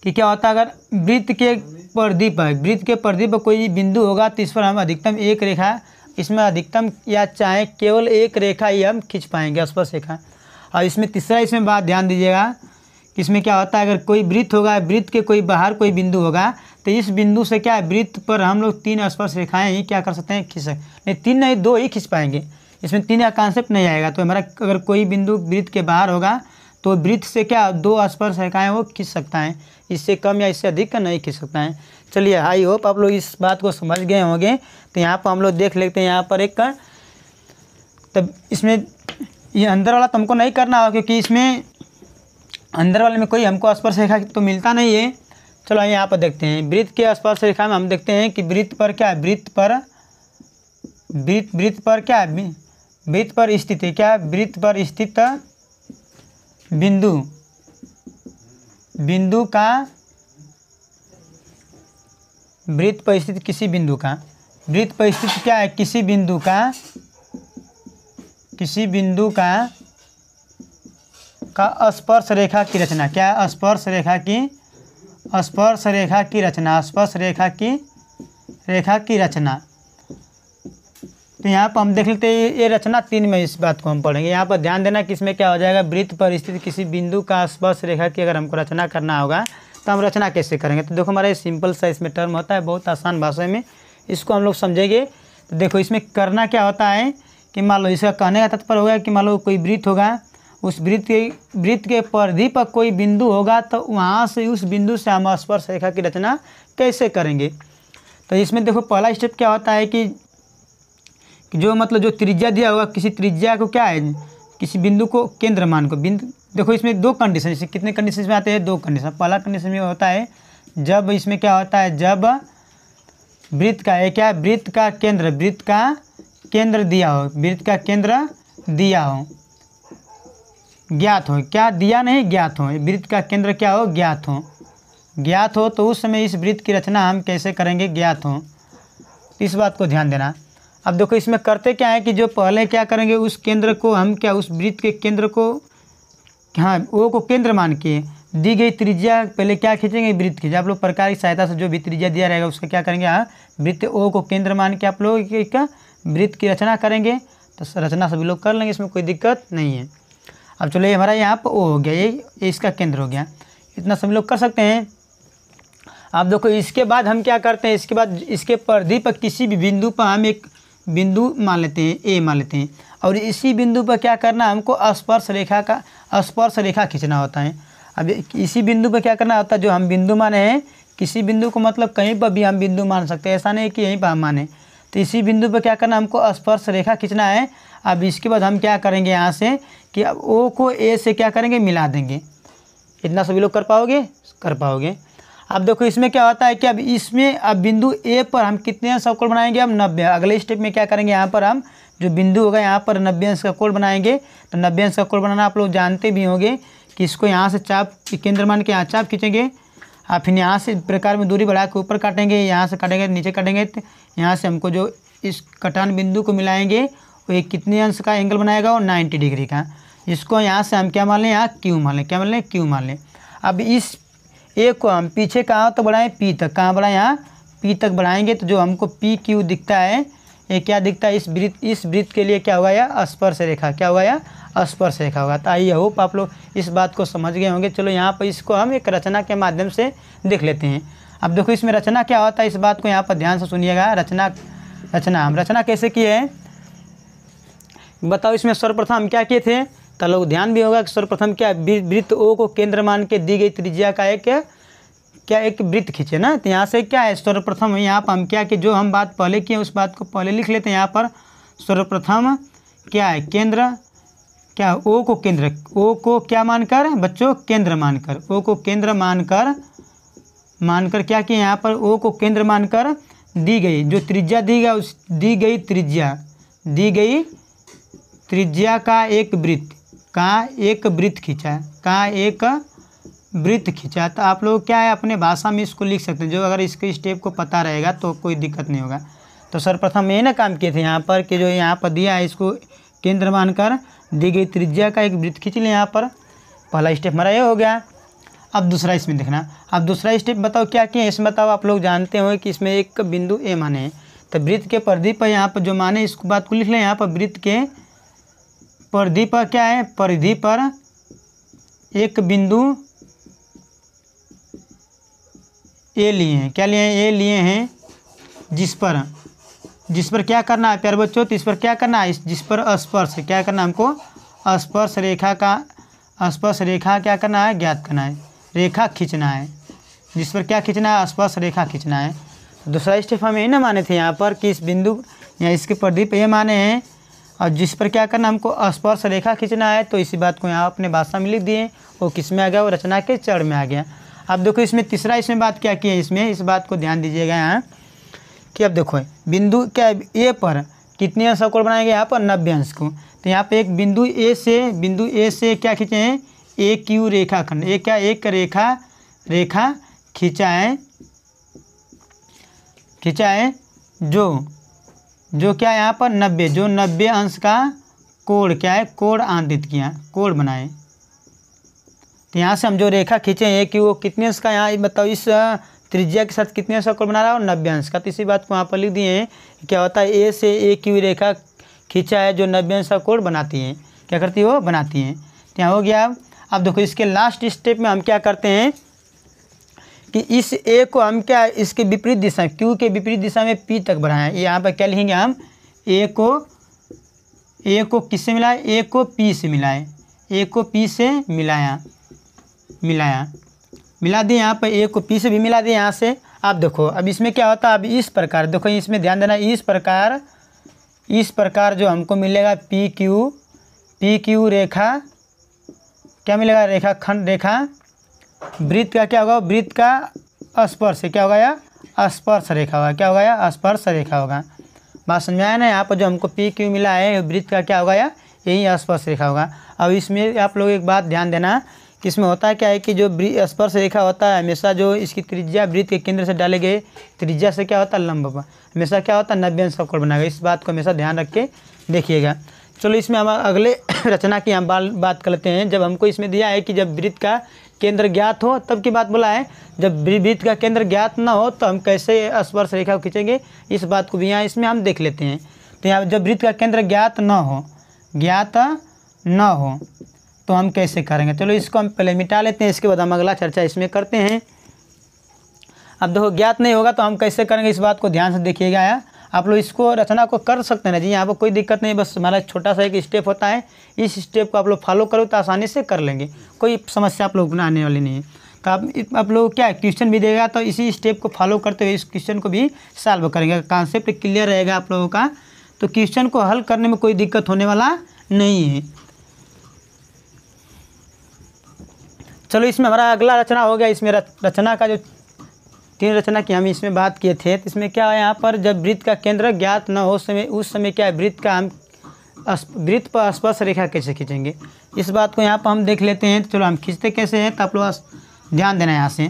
कि क्या होता है अगर वृत्त के परिधि पर वृत्त के परिधि पर कोई बिंदु होगा तो इस पर हम अधिकतम एक रेखा इसमें अधिकतम या चाहे केवल एक रेखा ही हम खींच पाएंगे स्पर्श रेखा और इसमें तीसरा इसमें बात ध्यान दीजिएगा कि इसमें क्या होता है अगर कोई वृत्त होगा वृत्त के कोई बाहर कोई बिंदु होगा तो इस बिंदु से क्या वृत्त पर हम लोग तीन स्पर्श रेखाएँ ही क्या कर सकते हैं खींच सकते नहीं तीन नहीं दो ही खींच पाएंगे इसमें तीन का कॉन्सेप्ट नहीं आएगा तो हमारा अगर कोई बिंदु वृत्त के बाहर होगा तो वृत्त से क्या दो स्पर्श रेखाएँ वो खींच सकता है इससे कम या इससे अधिक का नहीं खींच सकते हैं चलिए आई होप आप लोग इस बात को समझ गए होंगे तो यहाँ पर हम लोग देख लेते हैं यहाँ पर एक कर तब इसमें ये अंदर वाला तो हमको नहीं करना होगा क्योंकि इसमें अंदर वाले में कोई हमको स्पर्श रेखा तो मिलता नहीं है चलो यहाँ पर देखते हैं वृत्त के स्पर्श रेखा में हम देखते हैं कि वृत्त पर क्या है वृत्त पर वृत्त वृत्त पर क्या है वृत्त पर स्थित है क्या वृत्त पर स्थित बिंदु बिंदु का वृत्त परिस्थिति किसी बिंदु का वृत्त परिस्थिति क्या है किसी बिंदु का किसी बिंदु का का स्पर्श रेखा की रचना क्या स्पर्श रेखा की स्पर्श रेखा की रचना स्पर्श रेखा की रेखा की रचना तो यहाँ पर हम देख लेते हैं ये रचना तीन में इस बात को हम पढ़ेंगे यहाँ पर ध्यान देना कि इसमें क्या हो जाएगा वृत्त पर स्थित किसी बिंदु का स्पर्श रेखा की अगर हमको रचना करना होगा तो हम रचना कैसे करेंगे तो देखो हमारा ये सिंपल सा इसमें टर्म होता है बहुत आसान भाषा में इसको हम लोग समझेंगे तो देखो इसमें करना क्या होता है कि मान लो इसका कहने का तत्पर होगा कि मान लो कोई वृत्त होगा उस वृत्त के वृत्त के परिधि पर कोई बिंदु होगा तो वहाँ से उस बिंदु से हम स्पर्श रेखा की रचना कैसे करेंगे तो इसमें देखो पहला स्टेप क्या होता है कि जो मतलब जो त्रिज्या दिया होगा किसी त्रिज्या को क्या है किसी बिंदु को केंद्र मान को बिंदु देखो इसमें दो कंडीशन जैसे कितने कंडीशन में आते हैं दो कंडीशन पहला कंडीशन में होता है जब इसमें क्या होता है जब वृत्त का एक क्या वृत्त का केंद्र वृत्त का केंद्र दिया हो वृत्त का केंद्र दिया हो ज्ञात हो क्या दिया नहीं ज्ञात हो वृत्त का केंद्र क्या हो ज्ञात हो ज्ञात हो तो उस समय इस वृत्त की रचना हम कैसे करेंगे ज्ञात हो इस बात को ध्यान देना अब देखो इसमें करते क्या है कि जो पहले क्या करेंगे उस केंद्र को हम क्या उस वृत्त के केंद्र को हाँ ओ को केंद्र मान के दी गई त्रिज्या पहले क्या खींचेंगे वृत्त खींचे आप लोग प्रकार की सहायता से जो भी त्रिज्या दिया रहेगा उसका क्या करेंगे हाँ वृत्त ओ को केंद्र मान के आप लोग का वृत्त की रचना करेंगे तो रचना सभी लोग कर लेंगे इसमें कोई दिक्कत नहीं है अब चलो ये हमारा यहाँ पर ओ हो गया ये इसका केंद्र हो गया इतना सभी लोग कर सकते हैं अब देखो इसके बाद हम क्या करते हैं इसके बाद इसके परिधि पर किसी भी बिंदु पर हम एक बिंदु मान लेते हैं ए मान लेते हैं और इसी बिंदु पर क्या करना हमको स्पर्श रेखा का स्पर्श रेखा खींचना होता है अब इसी बिंदु पर क्या करना होता है जो हम बिंदु माने हैं किसी बिंदु को मतलब कहीं पर भी हम बिंदु मान सकते हैं ऐसा नहीं कि यहीं पर हम माने तो इसी बिंदु पर क्या करना हमको स्पर्श रेखा खींचना है अब इसके बाद हम क्या करेंगे यहाँ से कि अब ओ को ए से क्या करेंगे मिला देंगे इतना सभी लोग कर पाओगे कर पाओगे अब देखो इसमें क्या होता है कि अब इसमें अब बिंदु ए पर हम कितने अंश का कोण बनाएंगे हम नब्बे अगले स्टेप में क्या करेंगे यहाँ पर हम जो बिंदु होगा यहाँ पर नब्बे अंश का कोण बनाएंगे तो नब्बे अंश का कोण बनाना आप लोग जानते भी होंगे कि इसको यहाँ से चाप केंद्र मान के यहाँ चाप खींचेंगे और फिर यहाँ से प्रकार में दूरी बढ़ा के ऊपर काटेंगे यहाँ से काटेंगे नीचे काटेंगे तो यहाँ से हमको जो इस कटान बिंदु को मिलाएंगे वो एक कितने अंश का एंगल बनाएगा और नाइन्टी डिग्री का इसको यहाँ से हम क्या मान लें यहाँ क्यू मान लें क्या मान लें क्यू मान लें अब इस एक को हम पीछे कहाँ तो बढ़ाएं पी तक कहाँ बढ़ाएं यहाँ पी तक बढ़ाएंगे तो जो हमको पी क्यू दिखता है ये क्या दिखता है इस वृत्त इस वृत्त के लिए क्या हुआ या स्पर्श रेखा क्या हुआ या स्पर्श रेखा होगा तो आई होप आप लोग इस बात को समझ गए होंगे चलो यहाँ पर इसको हम एक रचना के माध्यम से देख लेते हैं अब देखो इसमें रचना क्या होता है इस बात को यहाँ पर ध्यान से सुनिएगा रचना रचना हम रचना कैसे किए हैं बताओ इसमें सर्वप्रथम हम क्या किए थे तो लोग ध्यान भी होगा कि सर्वप्रथम क्या वृत्त ओ को केंद्र मान के दी गई त्रिज्या का एक क्या एक वृत्त खींचे ना तो यहाँ से क्या है सर्वप्रथम यहाँ पर हम क्या कि जो हम बात पहले किए उस बात को पहले लिख लेते हैं यहाँ पर सर्वप्रथम क्या है केंद्र क्या ओ को केंद्र ओ को क्या मानकर बच्चों केंद्र मानकर ओ को केंद्र मानकर मानकर क्या किए यहाँ पर ओ को केंद्र मानकर दी गई जो त्रिज्या दी गई उस दी गई त्रिज्या दी गई त्रिज्या का एक वृत्त का एक वृत्त खींचा है का एक वृत्त खींचा तो आप लोग क्या है अपने भाषा में इसको लिख सकते हैं जो अगर इसके स्टेप को पता रहेगा तो कोई दिक्कत नहीं होगा तो सर्वप्रथम ये ना काम किए थे यहाँ पर कि जो यहाँ पर दिया है इसको केंद्र मानकर दी गई त्रिज्या का एक वृत्त खींच लें यहाँ पर पहला स्टेप हमारा ये हो गया अब दूसरा इसमें देखना अब दूसरा स्टेप बताओ क्या किए इसमें बताओ आप लोग जानते हो कि इसमें एक बिंदु ए माने तो वृत्त के परिधि पर यहाँ पर जो माने इस बात को लिख लें यहाँ पर वृत्त के परिधि पर क्या है परिधि पर एक बिंदु ए लिए हैं क्या लिए हैं ए लिए हैं जिस पर जिस पर क्या करना है प्यारे बच्चों तो इस पर क्या करना है जिस पर स्पर्श क्या करना है हमको स्पर्श रेखा का स्पर्श रेखा क्या करना है ज्ञात करना है रेखा खींचना है जिस पर क्या खींचना है स्पर्श रेखा खींचना है दूसरा स्टेप हम ये ना माने थे यहाँ पर कि इस बिंदु या इसके प्रदीप ये माने हैं और जिस पर क्या करना हमको स्पर्श रेखा खींचना है तो इसी बात को यहाँ अपने भाषा में लिख दिए वो किस में आ गया वो रचना के चढ़ में आ गया अब देखो इसमें तीसरा इसमें बात क्या किया है इसमें इस बात को ध्यान दीजिएगा यहाँ कि अब देखो बिंदु क्या ए पर कितने अंश कोण बनाएंगे यहाँ पर नब्बे अंश को तो यहाँ पर एक बिंदु ए से बिंदु ए से क्या खींचे हैं ए क्यू रेखा खंड एक क्या एक रेखा रेखा खींचाएँ है जो जो क्या यहाँ पर नब्बे जो नब्बे अंश का कोण क्या है कोण आंदित किया कोण बनाए तो यहाँ से हम जो रेखा खींचे हैं कि वो कितने अंश का यहाँ मतलब इस त्रिज्या के साथ कितने अंश का कोण बना रहा है और नब्बे अंश का तो इसी बात को वहाँ पर लिख दिए हैं क्या होता है ए से ए की रेखा खींचा है जो नब्बे अंश का कोण बनाती है क्या करती है वो बनाती है तो यहाँ हो गया अब देखो इसके लास्ट स्टेप में हम क्या करते हैं कि इस ए को हम क्या इसके विपरीत दिशा क्यू के विपरीत दिशा में पी तक बढ़ाएं यहाँ पर क्या लिखेंगे हम ए को ए को किससे मिलाएं ए को पी से मिलाएं ए को पी से मिलाया मिलाया मिला दें यहाँ पर ए को पी से भी मिला दें यहाँ से आप देखो अब इसमें क्या होता है अब इस प्रकार देखो इसमें ध्यान देना इस प्रकार इस प्रकार जो हमको मिलेगा पी क्यू पी क्यू रेखा क्या मिलेगा रेखा खंड रेखा वृत्त का क्या होगा वृत्त का स्पर्श क्या होगा या स्पर्श रेखा होगा क्या होगा या स्पर्श रेखा होगा बात समझ आया ना यहाँ पर जो हमको पी क्यू मिला है वृत्त का क्या होगा या यही स्पर्श रेखा होगा अब इसमें आप लोग एक बात ध्यान देना कि इसमें होता क्या है कि जो स्पर्श रेखा होता है हमेशा जो इसकी त्रिज्या वृत्त के केंद्र से डाले गए त्रिज्या से क्या होता है लंब हमेशा क्या होता है नब्बे अंश का कोण बनाएगा इस बात को हमेशा ध्यान रख के देखिएगा चलो इसमें हम अगले [COUGHS] रचना की हम बात कर लेते हैं जब हमको इसमें दिया है कि जब वृत्त का केंद्र ज्ञात हो तब की बात बोला है जब वृत्त का केंद्र ज्ञात ना हो तो हम कैसे स्पर्श रेखा को खींचेंगे इस बात को भी यहाँ इसमें हम देख लेते हैं तो यहाँ जब वृत्त का केंद्र ज्ञात न हो ज्ञात न हो तो हम कैसे करेंगे चलो इसको हम पहले मिटा लेते हैं इसके बाद हम अगला चर्चा इसमें करते हैं अब देखो ज्ञात नहीं होगा तो हम कैसे करेंगे इस बात को ध्यान से देखिएगा यार आप लोग इसको रचना को कर सकते हैं जी यहाँ पर कोई दिक्कत नहीं बस हमारा छोटा सा एक स्टेप होता है इस स्टेप को आप लोग फॉलो करो तो आसानी से कर लेंगे कोई समस्या आप लोग आने वाली नहीं है तो आप आप लोग क्या क्वेश्चन भी देगा तो इसी स्टेप को फॉलो करते हुए इस क्वेश्चन को भी सॉल्व करेंगे कॉन्सेप्ट क्लियर रहेगा आप लोगों का तो क्वेश्चन को हल करने में कोई दिक्कत होने वाला नहीं है चलो इसमें हमारा अगला रचना हो गया इसमें रचना का जो तीन रचना की हम इसमें बात किए थे तो इसमें क्या है यहाँ पर जब वृत्त का केंद्र ज्ञात न हो समय उस समय क्या है वृत्त का हम वृत्त पर स्पर्श रेखा कैसे खींचेंगे इस बात को यहाँ पर हम देख लेते हैं तो चलो हम खींचते कैसे हैं तो आप लोग ध्यान देना है यहाँ से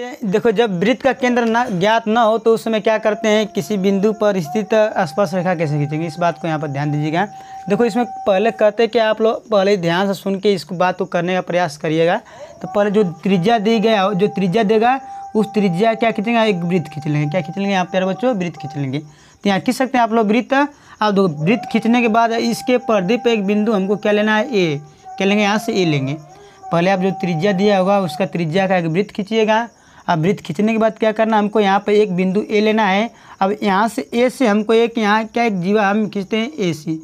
देखो जब वृत्त का केंद्र ना ज्ञात ना हो तो उस समय क्या करते हैं किसी बिंदु पर स्थित स्पर्श रेखा कैसे खींचेंगे इस बात को यहाँ पर ध्यान दीजिएगा देखो इसमें पहले कहते हैं कि आप लोग पहले ध्यान से सुन के इसको बात को करने का प्रयास करिएगा तो पहले जो त्रिज्या दी गया जो त्रिज्या देगा उस त्रिज्या क्या खींचेंगे एक वृत्त खींच लेंगे क्या खींच लेंगे यहाँ प्यारे बच्चों वृत्त खींच लेंगे तो यहाँ खींच सकते हैं आप लोग वृत्त आप देखो वृत्त खींचने के बाद इसके पर्दे पर एक बिंदु हमको क्या लेना है ए क्या लेंगे यहाँ से ए लेंगे पहले आप जो त्रिज्या दिया होगा उसका त्रिज्या का एक वृत्त खींचिएगा अब वृत्त खींचने के बाद क्या करना हमको यहाँ पर एक बिंदु ए लेना है अब यहाँ से ए से हमको एक यहाँ क्या एक जीवा हम खींचते हैं ए सी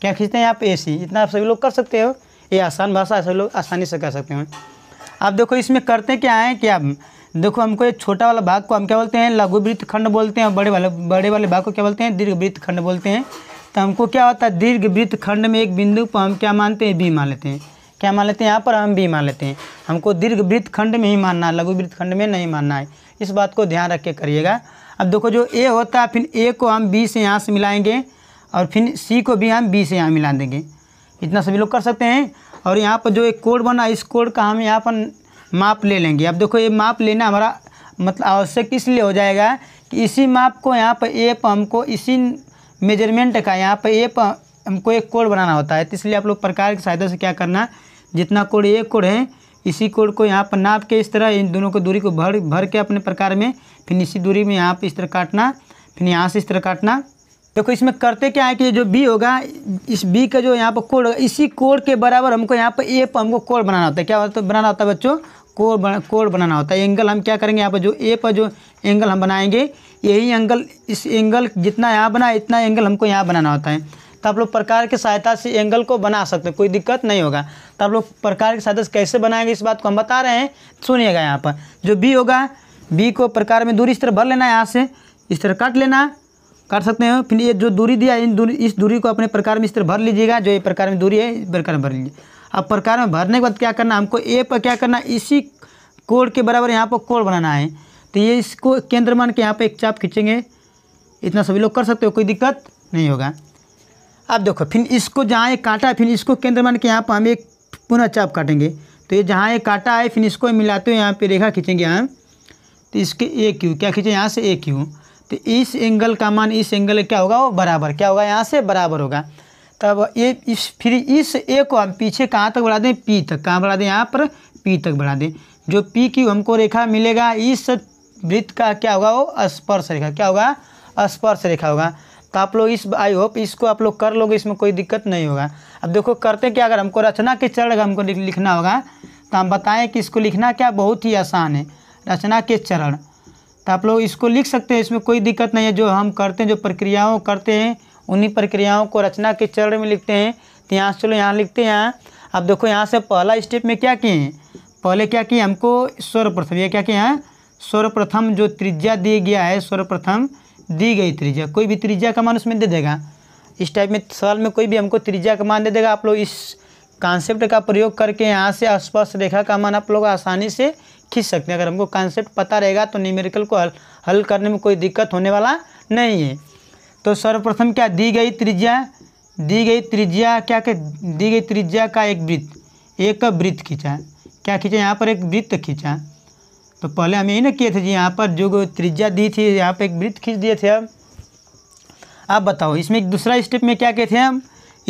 क्या खींचते हैं यहाँ पर ए सी इतना आप सभी लोग कर सकते हो ये आसान भाषा सभी लोग आसानी से कर सकते हैं अब देखो इसमें करते क्या है कि अब देखो हमको एक छोटा वाला भाग को हम क्या बोलते हैं लघु वृत्त खंड बोलते हैं और बड़े वाले बड़े वाले भाग को क्या बोलते हैं दीर्घ वृत्त खंड बोलते हैं तो हमको क्या होता है दीर्घ वृत्त खंड में एक बिंदु पर हम क्या मानते हैं बी मान लेते हैं क्या मान लेते हैं यहाँ पर हम भी मान लेते हैं हमको दीर्घ वृत्त खंड में ही मानना है लघु वृत्त खंड में नहीं मानना है इस बात को ध्यान रख के करिएगा अब देखो जो ए होता है फिर ए को हम बी से यहाँ से मिलाएंगे और फिर सी को भी हम बी से यहाँ मिला देंगे इतना सभी लोग कर सकते हैं और यहाँ पर जो एक कोड बना इस कोड का हम यहाँ पर माप ले लेंगे अब देखो ये माप लेना हमारा मतलब आवश्यक इसलिए हो जाएगा कि इसी माप को यहाँ पर ए पर हमको इसी मेजरमेंट का यहाँ पर ए पर हमको एक कोड बनाना होता है तो इसलिए आप लोग प्रकार की सहायता से क्या करना है जितना कोड एक कोड है इसी कोड को यहाँ पर नाप के इस तरह इन दोनों को दूरी को भर भर के अपने प्रकार में फिर इसी दूरी में यहाँ पर इस तरह काटना फिर यहाँ से इस तरह काटना देखो तो इसमें करते क्या है कि जो बी होगा इस बी का जो यहाँ पर कोड होगा इसी कोड के बराबर हमको यहाँ पर ए पर हमको कोड बनाना होता है क्या होता है बनाना होता है बच्चों कोड बना कोड बनाना होता है एंगल हम क्या करेंगे यहाँ पर जो ए पर जो एंगल हम बनाएंगे यही एंगल इस एंगल जितना यहाँ बना इतना एंगल हमको यहाँ बनाना होता है तो आप लोग प्रकार की सहायता से एंगल को बना सकते हैं कोई दिक्कत नहीं होगा तो आप लोग प्रकार की सहायता से कैसे बनाएंगे इस बात को हम बता रहे हैं सुनिएगा यहाँ पर जो बी होगा बी को प्रकार में दूरी इस तरह भर लेना है यहाँ से इस तरह काट लेना काट सकते हो फिर ये जो दूरी दिया इन दूरी इस दूरी को अपने प्रकार में इस तरह भर लीजिएगा जो ये प्रकार में दूरी है इस प्रकार में भर लीजिए अब प्रकार में भरने के बाद क्या करना हमको ए पर क्या करना इसी कोड के बराबर यहाँ पर कोड बनाना है तो ये इसको केंद्र मान के यहाँ पर एक चाप खींचेंगे इतना सभी लोग कर सकते हो कोई दिक्कत नहीं होगा अब देखो फिर इसको जहाँ ये काटा फिर इसको केंद्र मान के यहाँ पर हम एक पुनः चाप काटेंगे तो ये जहाँ ये काटा है फिर इसको मिलाते हुए यहाँ पर रेखा खींचेंगे हम तो इसके ए क्यू क्या खींचे यहाँ से ए क्यू तो इस एंगल का मान इस एंगल क्या होगा वो बराबर क्या होगा यहाँ से बराबर होगा तब ये इस फिर इस ए को हम पीछे कहाँ तक बढ़ा दें पी तक कहाँ बढ़ा दें यहाँ पर पी तक बढ़ा दें जो पी क्यू हमको रेखा मिलेगा इस वृत्त का क्या होगा वो स्पर्श रेखा क्या होगा स्पर्श रेखा होगा तो आप लोग इस आई होप इसको आप लोग कर लोगे इसमें कोई दिक्कत नहीं होगा अब देखो करते क्या अगर हमको रचना के चरण हमको लिखना होगा तो हम बताएं कि इसको लिखना क्या बहुत ही आसान है रचना के चरण तो आप लोग इसको लिख सकते हैं इसमें कोई दिक्कत नहीं है जो हम करते हैं जो प्रक्रियाओं करते हैं उन्हीं प्रक्रियाओं को रचना के चरण में लिखते हैं तो यहाँ चलो यहाँ लिखते हैं यहाँ अब देखो यहाँ से पहला स्टेप में क्या किए हैं पहले क्या किए हमको सर्वप्रथम यह क्या किए हैं सर्वप्रथम जो त्रिज्या दिया गया है सर्वप्रथम दी गई त्रिज्या कोई भी त्रिज्या का मान उसमें दे देगा इस टाइप में सवाल में कोई भी हमको त्रिज्या का मान दे देगा आप लोग इस कॉन्सेप्ट का प्रयोग करके यहाँ से स्पर्श रेखा का मान आप लोग आसानी से खींच सकते हैं अगर हमको कॉन्सेप्ट पता रहेगा तो न्यूमेरिकल को हल हल करने में कोई दिक्कत होने वाला नहीं है तो सर्वप्रथम क्या दी गई त्रिज्या दी गई त्रिज्या क्या के? दी गई त्रिज्या का एक वृत्त एक वृत्त खींचा क्या खींचा यहाँ पर एक वृत्त खींचा तो पहले हम यही ना किए थे जी यहाँ पर जो त्रिज्या दी थी यहाँ पर एक वृत्त खींच दिए थे हम आप बताओ इसमें एक दूसरा स्टेप में क्या किए थे हम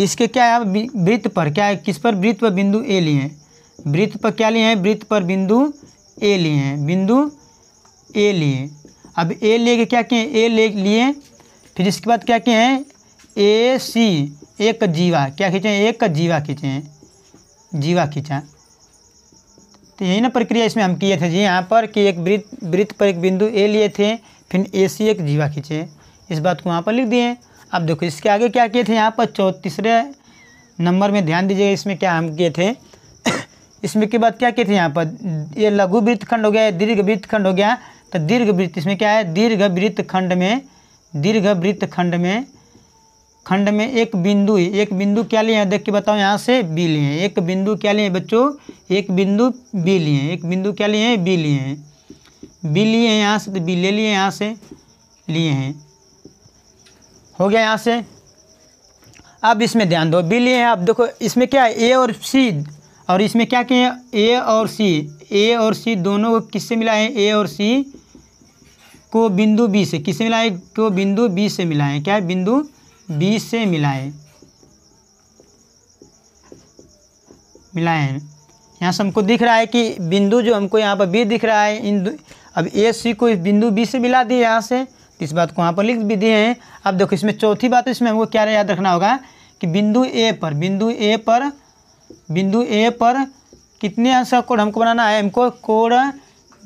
इसके क्या है वृत्त पर क्या है किस पर वृत्त पर बिंदु ए लिए हैं वृत्त पर क्या लिए हैं वृत्त पर बिंदु ए लिए हैं बिंदु ए लिए अब ए ले के क्या किए ए ले लिए फिर इसके बाद क्या किए हैं ए सी एक जीवा क्या खींचे एक जीवा खींचे हैं जीवा खींचा तो यही ना प्रक्रिया इसमें हम किए थे जी यहाँ पर कि एक वृत्त वृत्त पर एक बिंदु ए लिए थे फिर ए सी एक जीवा खींचे इस बात को वहाँ पर लिख दिए अब देखो इसके आगे क्या किए थे यहाँ पर चौतीसरे नंबर में ध्यान दीजिएगा इसमें क्या हम किए थे [COUGHS] इसमें के बाद क्या किए थे यहाँ पर ये लघु वृत्तखंड हो गया दीर्घ वृत्तखंड हो गया तो दीर्घ वृत्त इसमें क्या है दीर्घ वृत्तखंड में दीर्घ वृत्तखंड में खंड में एक बिंदु एक बिंदु क्या लिए हैं देख के बताओ यहाँ से बी लिए हैं एक बिंदु क्या लिए हैं बच्चों एक बिंदु बी लिए हैं एक बिंदु क्या लिए हैं बी लिए हैं बी लिए हैं यहाँ से तो बी ले लिए यहाँ से लिए हैं हो गया यहाँ से अब इसमें ध्यान दो बी लिए हैं अब देखो इसमें क्या है ए और सी और इसमें क्या किए ए और सी ए और सी दोनों को किससे मिला है ए और सी को बिंदु बी से किससे मिला है को बिंदु बी से मिला है क्या है बिंदु बीस से मिलाएं मिलाएं यहाँ से हमको दिख रहा है कि बिंदु जो हमको यहाँ पर बी दिख रहा है इन अब ए सी को इस बिंदु बी से मिला दिए यहाँ से तो इस बात को वहाँ पर लिख भी दिए हैं अब देखो इसमें चौथी बात इसमें हमको क्या याद रखना होगा कि बिंदु ए पर बिंदु ए पर बिंदु ए पर कितने अंश का कोड हमको बनाना है हमको कोड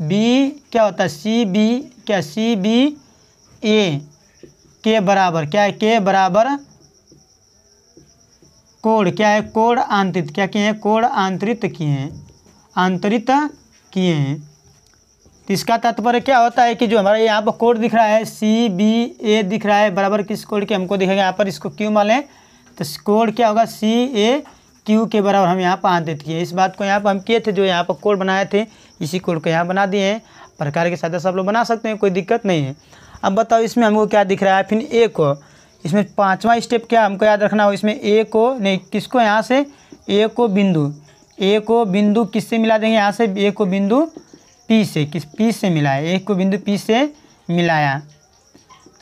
बी क्या होता है सी बी क्या सी बी ए के बराबर क्या है के बराबर कोड क्या है कोड आंतरित क्या किए हैं कोड आंतरित किए हैं आंतरित किए हैं तो इसका तात्पर्य क्या होता है कि जो हमारा यहाँ पर कोड दिख रहा है सी बी ए दिख रहा है बराबर किस कोड के हमको दिखेगा यहाँ पर इसको क्यों माले तो कोड क्या होगा सी ए क्यू के बराबर हम यहाँ पर आंतरित किए इस बात को यहाँ पर हम किए थे जो यहाँ पर कोड बनाए थे इसी कोड को यहाँ बना दिए हैं प्रकार के साथ सब लोग बना सकते हैं कोई दिक्कत नहीं है अब बताओ इसमें हमको क्या दिख रहा है फिर ए को इसमें पाँचवा स्टेप क्या हमको याद रखना हो इसमें ए को नहीं किसको यहाँ से ए को बिंदु ए को बिंदु किससे मिला देंगे यहाँ से ए को बिंदु पी से किस पी से मिलाया ए को बिंदु पी से मिलाया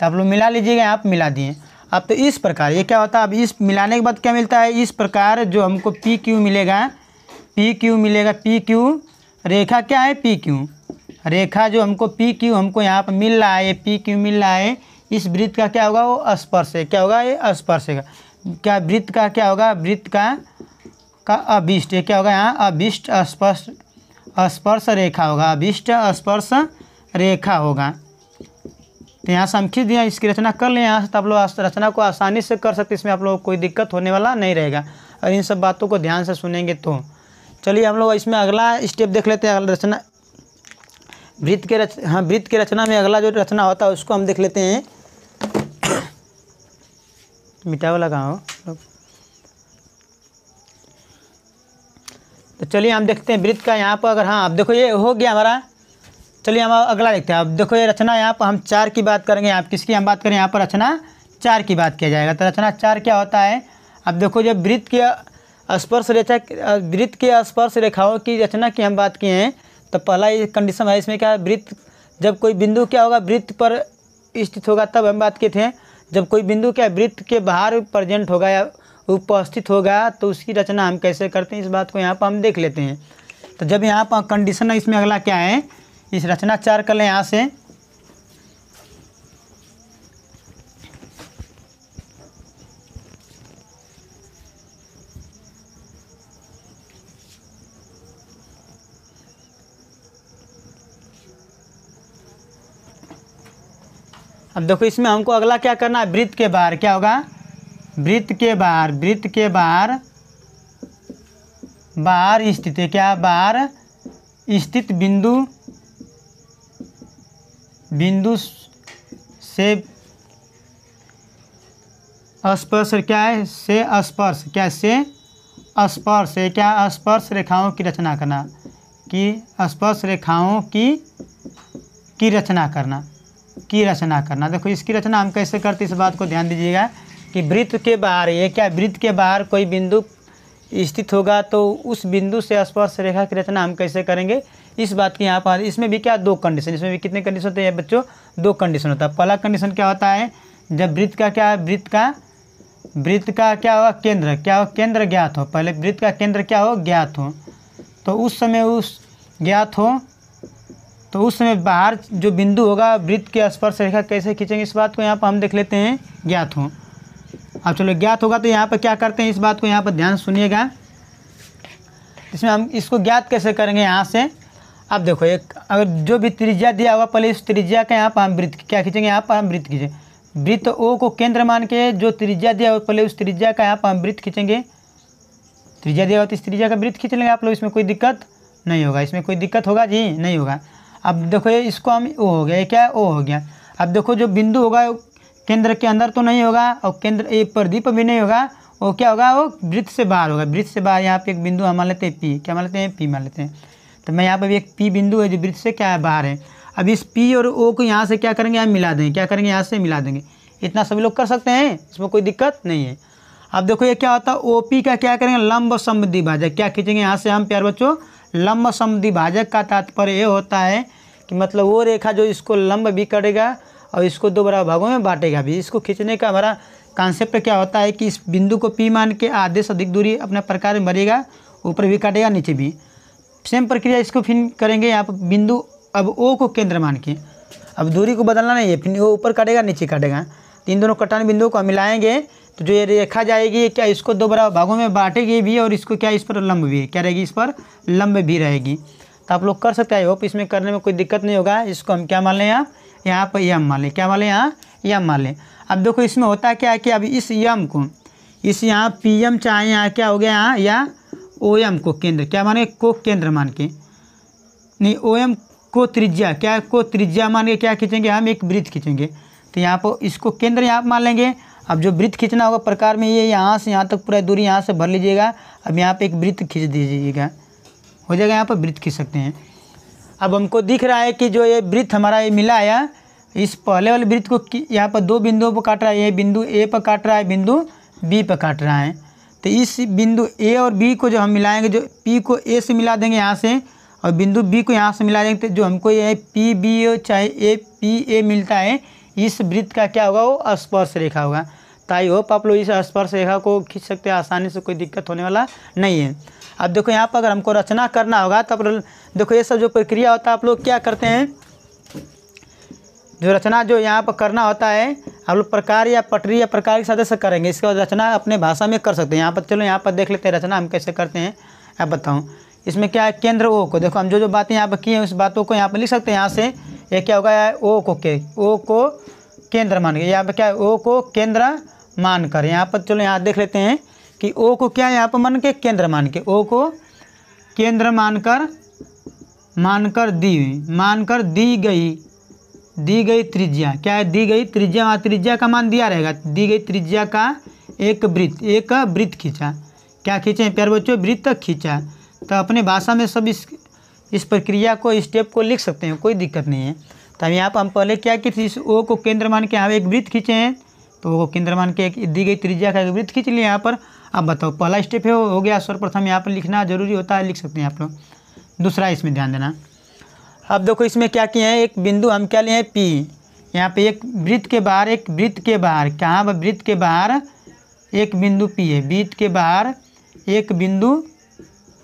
तो आप लोग मिला लीजिएगा आप मिला दिए अब तो इस प्रकार ये क्या होता है अब इस मिलाने के बाद क्या मिलता है इस प्रकार जो हमको पी क्यू मिलेगा पी क्यू मिलेगा पी क्यू रेखा क्या है पी क्यू रेखा जो हमको पी क्यू हमको यहाँ पर मिल रहा है ये पी क्यू मिल रहा है इस वृत्त का क्या होगा वो स्पर्श है क्या होगा ये स्पर्श है क्या वृत्त का क्या होगा वृत्त का का अभिष्ट ये क्या होगा यहाँ अभिष्ट स्पर्श स्पर्श रेखा होगा अभिष्ट स्पर्श रेखा होगा तो यहाँ से हम खींच दिया इसकी रचना कर लें यहाँ से तो आप लोग रचना को आसानी से कर सकते इसमें आप लोग कोई दिक्कत होने वाला नहीं रहेगा और इन सब बातों को ध्यान से सुनेंगे तो चलिए हम लोग इसमें अगला स्टेप देख लेते हैं अगला रचना वृत्त के रच हाँ वृत्त के रचना में अगला जो रचना होता है उसको हम देख लेते हैं मिटावा लगाओ तो चलिए हम देखते हैं वृत्त का यहाँ पर अगर हाँ अब देखो ये हो गया हमारा चलिए हम अगला देखते हैं अब देखो ये रचना यहाँ पर हम चार की बात करेंगे आप किसकी हम बात करें यहाँ पर रचना चार की बात किया जाएगा तो रचना चार क्या होता है अब देखो जब वृत्त के स्पर्श रेखा वृत्त के स्पर्श रेखाओं की रचना की हम बात किए हैं तो पहला ये कंडीशन है इसमें क्या है वृत्त जब कोई बिंदु क्या होगा वृत्त पर स्थित होगा तब हम बात किए थे जब कोई बिंदु क्या वृत्त के बाहर प्रजेंट होगा या उपस्थित होगा तो उसकी रचना हम कैसे करते हैं इस बात को यहाँ पर हम देख लेते हैं तो जब यहाँ पर कंडीशन है इसमें अगला क्या है इस रचना चार कर लें यहाँ से अब देखो इसमें हमको अगला क्या करना है वृत्त के बाहर क्या होगा वृत्त के बाहर वृत्त के बाहर बाहर स्थित है क्या बाहर स्थित बिंदु बिंदु से स्पर्श क्या है से स्पर्श क्या से स्पर्श है क्या स्पर्श रेखाओं की रचना करना कि स्पर्श रेखाओं की की रचना करना की रचना करना देखो इसकी रचना हम कैसे करते इस बात को ध्यान दीजिएगा कि वृत्त के बाहर ये क्या वृत्त के बाहर कोई बिंदु स्थित होगा तो उस बिंदु से स्पर्श रेखा की रचना हम कैसे करेंगे इस बात की यहाँ पर इसमें भी क्या दो कंडीशन इसमें भी कितने कंडीशन होते हैं बच्चों दो कंडीशन होता है पहला कंडीशन क्या होता है जब वृत्त का क्या वृत्त का वृत्त का क्या हुआ केंद्र क्या हो केंद्र ज्ञात हो पहले वृत्त का केंद्र क्या हो ज्ञात हो तो उस समय उस ज्ञात हो तो उस समय बाहर जो बिंदु होगा वृत्त के स्पर्श रेखा कैसे खींचेंगे इस बात को यहाँ पर हम देख लेते हैं ज्ञात हो अब चलो ज्ञात होगा तो यहाँ पर क्या करते हैं इस बात को यहाँ पर ध्यान सुनिएगा इसमें हम इसको ज्ञात कैसे करेंगे यहाँ से अब देखो एक अगर जो भी त्रिज्या दिया हुआ पहले इस त्रिज्या का यहाँ पर हम वृत्त क्या खींचेंगे यहाँ पर हम वृत्त खींचें वृत्त ओ को केंद्र मान के जो त्रिज्या दिया होगा पहले उस त्रिज्या का यहाँ पर हम वृत्त खींचेंगे त्रिज्या दिया हुआ तो इस त्रिज्या का वृत्त खींच लेंगे आप लोग इसमें कोई दिक्कत नहीं होगा इसमें कोई दिक्कत होगा जी नहीं होगा अब देखो ये इसको हम ओ हो गया ये क्या है ओ हो गया अब देखो जो बिंदु होगा केंद्र के अंदर तो नहीं होगा और केंद्र पर दीप भी नहीं होगा वो क्या होगा वो वृत्त से बाहर होगा वृत्त से बाहर यहाँ पे एक बिंदु हम मान लेते हैं पी क्या मान लेते हैं पी मान लेते हैं तो मैं यहाँ पर भी एक पी बिंदु है जो वृत्त से क्या है बाहर है अब इस पी और ओ को यहाँ से क्या करेंगे यहाँ मिला देंगे क्या करेंगे यहाँ से मिला देंगे इतना सभी लोग कर सकते हैं इसमें कोई दिक्कत नहीं है अब देखो ये क्या होता है ओ पी का क्या करेंगे लंब समद्विभाजक क्या खींचेंगे यहाँ से हम प्यार बच्चों लंब समद्विभाजक का तात्पर्य ये होता है कि मतलब वो रेखा जो इसको लंब भी करेगा और इसको दो बराबर भागों में बांटेगा भी इसको खींचने का हमारा कॉन्सेप्ट क्या होता है कि इस बिंदु को पी मान के आधे से अधिक दूरी अपने प्रकार में भरेगा ऊपर भी काटेगा नीचे भी सेम प्रक्रिया इसको फिर करेंगे यहाँ पर बिंदु अब ओ को केंद्र मान के अब दूरी को बदलना नहीं है फिर वो ऊपर काटेगा नीचे काटेगा तो इन दोनों कटान बिंदुओं को मिलाएंगे तो जो ये रेखा जाएगी क्या इसको दो बराबर भागों में बांटेगी भी और इसको क्या इस पर लंब भी क्या रहेगी इस पर लंब भी रहेगी तो आप लोग कर सकते हैं होप इसमें करने में कोई दिक्कत नहीं होगा इसको हम क्या मान लें आप यहाँ पर यम मान लें क्या मान लें यहाँ यम मान लें अब देखो इसमें होता क्या है कि अब इस यम को इस यहाँ पी एम चाहे यहाँ क्या हो गया यहाँ या ओ एम को केंद्र क्या माने को केंद्र मान के नहीं ओ एम को त्रिज्या क्या को त्रिज्या मान के क्या खींचेंगे हम एक वृत्त खींचेंगे तो यहाँ पर इसको केंद्र यहाँ मान लेंगे अब जो वृत्त खींचना होगा प्रकार में ये यहाँ से यहाँ तक पूरा दूरी यहाँ से भर लीजिएगा अब यहाँ पे एक वृत्त खींच दीजिएगा हो जाएगा यहाँ पर वृत्त खींच सकते हैं अब हमको दिख रहा है कि जो ये वृत्त हमारा ये मिला है इस पहले वाले वृत्त को यहाँ पर दो बिंदुओं पर काट रहा है ये बिंदु ए पर काट रहा है बिंदु बी पर काट रहा है तो इस बिंदु ए और बी को जो हम मिलाएंगे जो पी को ए से मिला देंगे यहाँ से और बिंदु बी को यहाँ से मिला देंगे तो जो हमको ये पी बी चाहे ए पी ए मिलता है इस वृत्त का क्या होगा वो स्पर्श रेखा होगा तो आई होप आप लोग इस स्पर्श रेखा को खींच सकते हैं आसानी से कोई दिक्कत होने वाला नहीं है अब देखो यहाँ पर अगर हमको रचना करना होगा तो आप देखो ये सब जो प्रक्रिया होता है आप लोग क्या करते हैं जो रचना जो यहाँ पर करना होता है आप लोग प्रकार या पटरी या प्रकार के साथ से करेंगे इसके बाद रचना अपने भाषा में कर सकते हैं यहाँ पर चलो यहाँ पर देख लेते हैं रचना हम कैसे करते हैं आप बताऊँ इसमें क्या है केंद्र ओ को देखो हम जो जो बातें यहाँ पर की हैं उस बातों को यहाँ पर लिख सकते हैं यहाँ से ये क्या होगा ओ को के ओ को केंद्र मान के यहाँ पर क्या है ओ को केंद्र मान कर यहाँ पर चलो यहाँ देख लेते हैं कि ओ को क्या यहाँ पर मान के केंद्र मान के ओ को केंद्र मानकर मानकर दी मानकर दी गई दी गई त्रिज्या क्या है दी गई त्रिज्या वहाँ त्रिज्या का मान दिया रहेगा दी गई त्रिज्या का एक वृत्त एक वृत्त खींचा क्या खींचे हैं प्यार बच्चों वृत्त खींचा तो अपने भाषा में सब इस इस प्रक्रिया को स्टेप को लिख सकते हैं कोई दिक्कत नहीं है तो यहाँ पर हम पहले क्या कि इस ओ को केंद्र मान के यहाँ एक वृत्त खींचे हैं तो ओ को केंद्र मान के एक दी गई त्रिज्या का एक वृत्त खींच लिया यहाँ पर अब बताओ पहला स्टेप है हो गया सर्वप्रथम यहाँ पर लिखना जरूरी होता है लिख सकते हैं आप लोग दूसरा इसमें ध्यान देना अब देखो इसमें क्या किए हैं एक बिंदु हम क्या लिए हैं पी यहाँ पे एक वृत्त के बाहर एक वृत्त के बाहर कहाँ पर वृत्त के बाहर एक बिंदु पी है वृत्त के बाहर एक बिंदु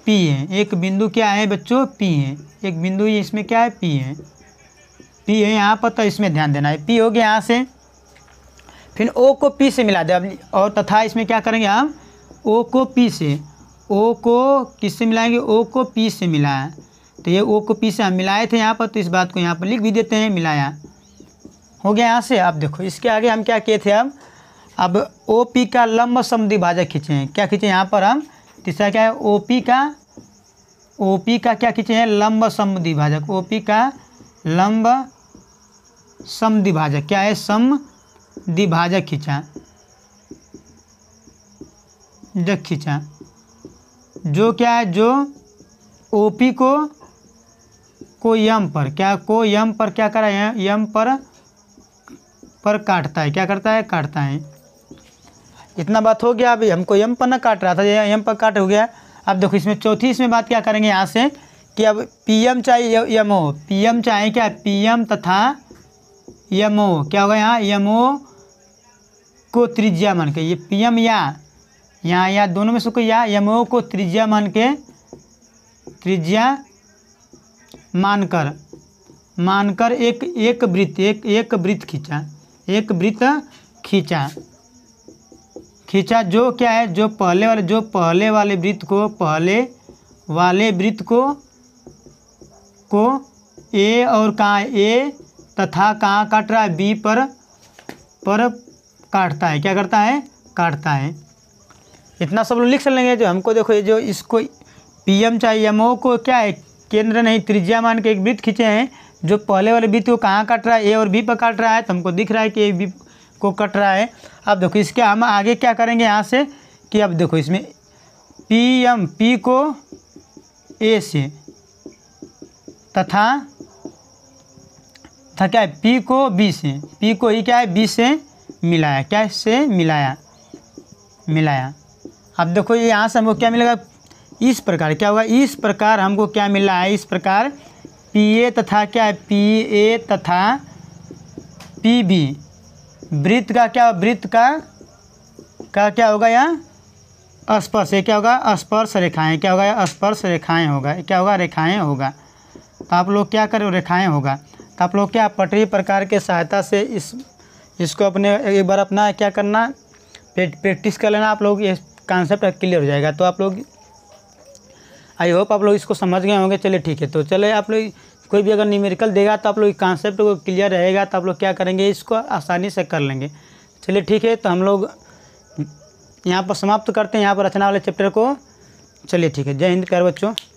पी है एक बिंदु क्या है बच्चों पी है एक बिंदु इसमें क्या है पी है पी है यहाँ पर तो इसमें ध्यान देना है पी हो गया यहाँ से फिर ओ को पी से मिला दे अब और तथा इसमें क्या करेंगे हम ओ को पी से ओ को किससे मिलाएंगे ओ को पी से मिलाया तो ये ओ को पी से हम मिलाए थे यहाँ पर तो इस बात को यहाँ पर लिख भी देते हैं मिलाया हो गया यहाँ से अब देखो इसके आगे हम क्या किए थे अब अब ओ पी का लंब दिभाजक खींचे हैं क्या खींचे यहाँ पर हम तीसरा क्या है ओ पी का ओ पी का क्या खींचे हैं लंब दिभाजक ओ पी का लंब दिभाजक क्या है सम दिभाजक खींचा जग खींचा जो क्या है जो ओ पी को को यम पर क्या को यम पर क्या करा है यम पर पर काटता है क्या करता है काटता है इतना बात हो गया अभी हमको यम पर ना काट रहा था यम पर काट हो गया अब देखो इसमें चौथी इसमें बात क्या करेंगे यहाँ से कि अब पीएम चाहे यम ओ एम चाहे क्या पीएम तथा यम ओ क्या होगा यहाँ यम ओ को त्रिज्या मान के ये पीएम या यहाँ या दोनों में सुख या यमओ को त्रिज्या मान के त्रिज्या मानकर मानकर एक एक वृत्त एक एक वृत्त खींचा एक वृत्त खींचा खींचा जो क्या है जो पहले वाले जो पहले वाले वृत्त को पहले वाले वृत्त को को ए और कहाँ ए तथा कहाँ काट रहा है बी पर पर काटता है क्या करता है काटता है इतना सब लोग लिख लेंगे जो हमको देखो ये जो इसको पी चाहिए एम को क्या है केंद्र नहीं त्रिज्या मान के एक वृत्त खींचे हैं जो पहले वाले वृत्त को कहाँ कट रहा है ए और बी पर काट रहा है तो हमको दिख रहा है कि ए बी को कट रहा है अब देखो इसके हम आगे क्या करेंगे यहाँ से कि अब देखो इसमें पी एम पी को ए से तथा था क्या है पी को बी से पी को ही क्या है बी से मिलाया क्या से मिलाया मिलाया अब देखो ये यहाँ से हमको क्या मिलेगा इस प्रकार क्या होगा इस प्रकार हमको क्या मिल रहा है इस प्रकार पी ए तथा क्या है पी ए तथा पी बी वृत्त का क्या वृत्त का का क्या होगा यहाँ स्पर्श ये क्या होगा स्पर्श रेखाएं क्या होगा स्पर्श रेखाएं होगा क्या होगा रेखाएं होगा तो आप लोग क्या करें रेखाएं होगा तो आप लोग क्या पटरी प्रकार के सहायता से इस इसको अपने एक बार अपना क्या करना प्रैक्टिस कर लेना आप लोग ये कॉन्सेप्ट क्लियर हो जाएगा तो आप लोग आई होप आप लोग इसको समझ गए होंगे चलिए ठीक है तो चले आप लोग कोई भी अगर न्यूमेरिकल देगा तो आप लोग कॉन्सेप्ट को क्लियर रहेगा तो आप लोग क्या करेंगे इसको आसानी से कर लेंगे चलिए ठीक है तो हम लोग यहाँ पर समाप्त करते हैं यहाँ पर रचना वाले चैप्टर को चलिए ठीक है जय हिंद प्यार बच्चों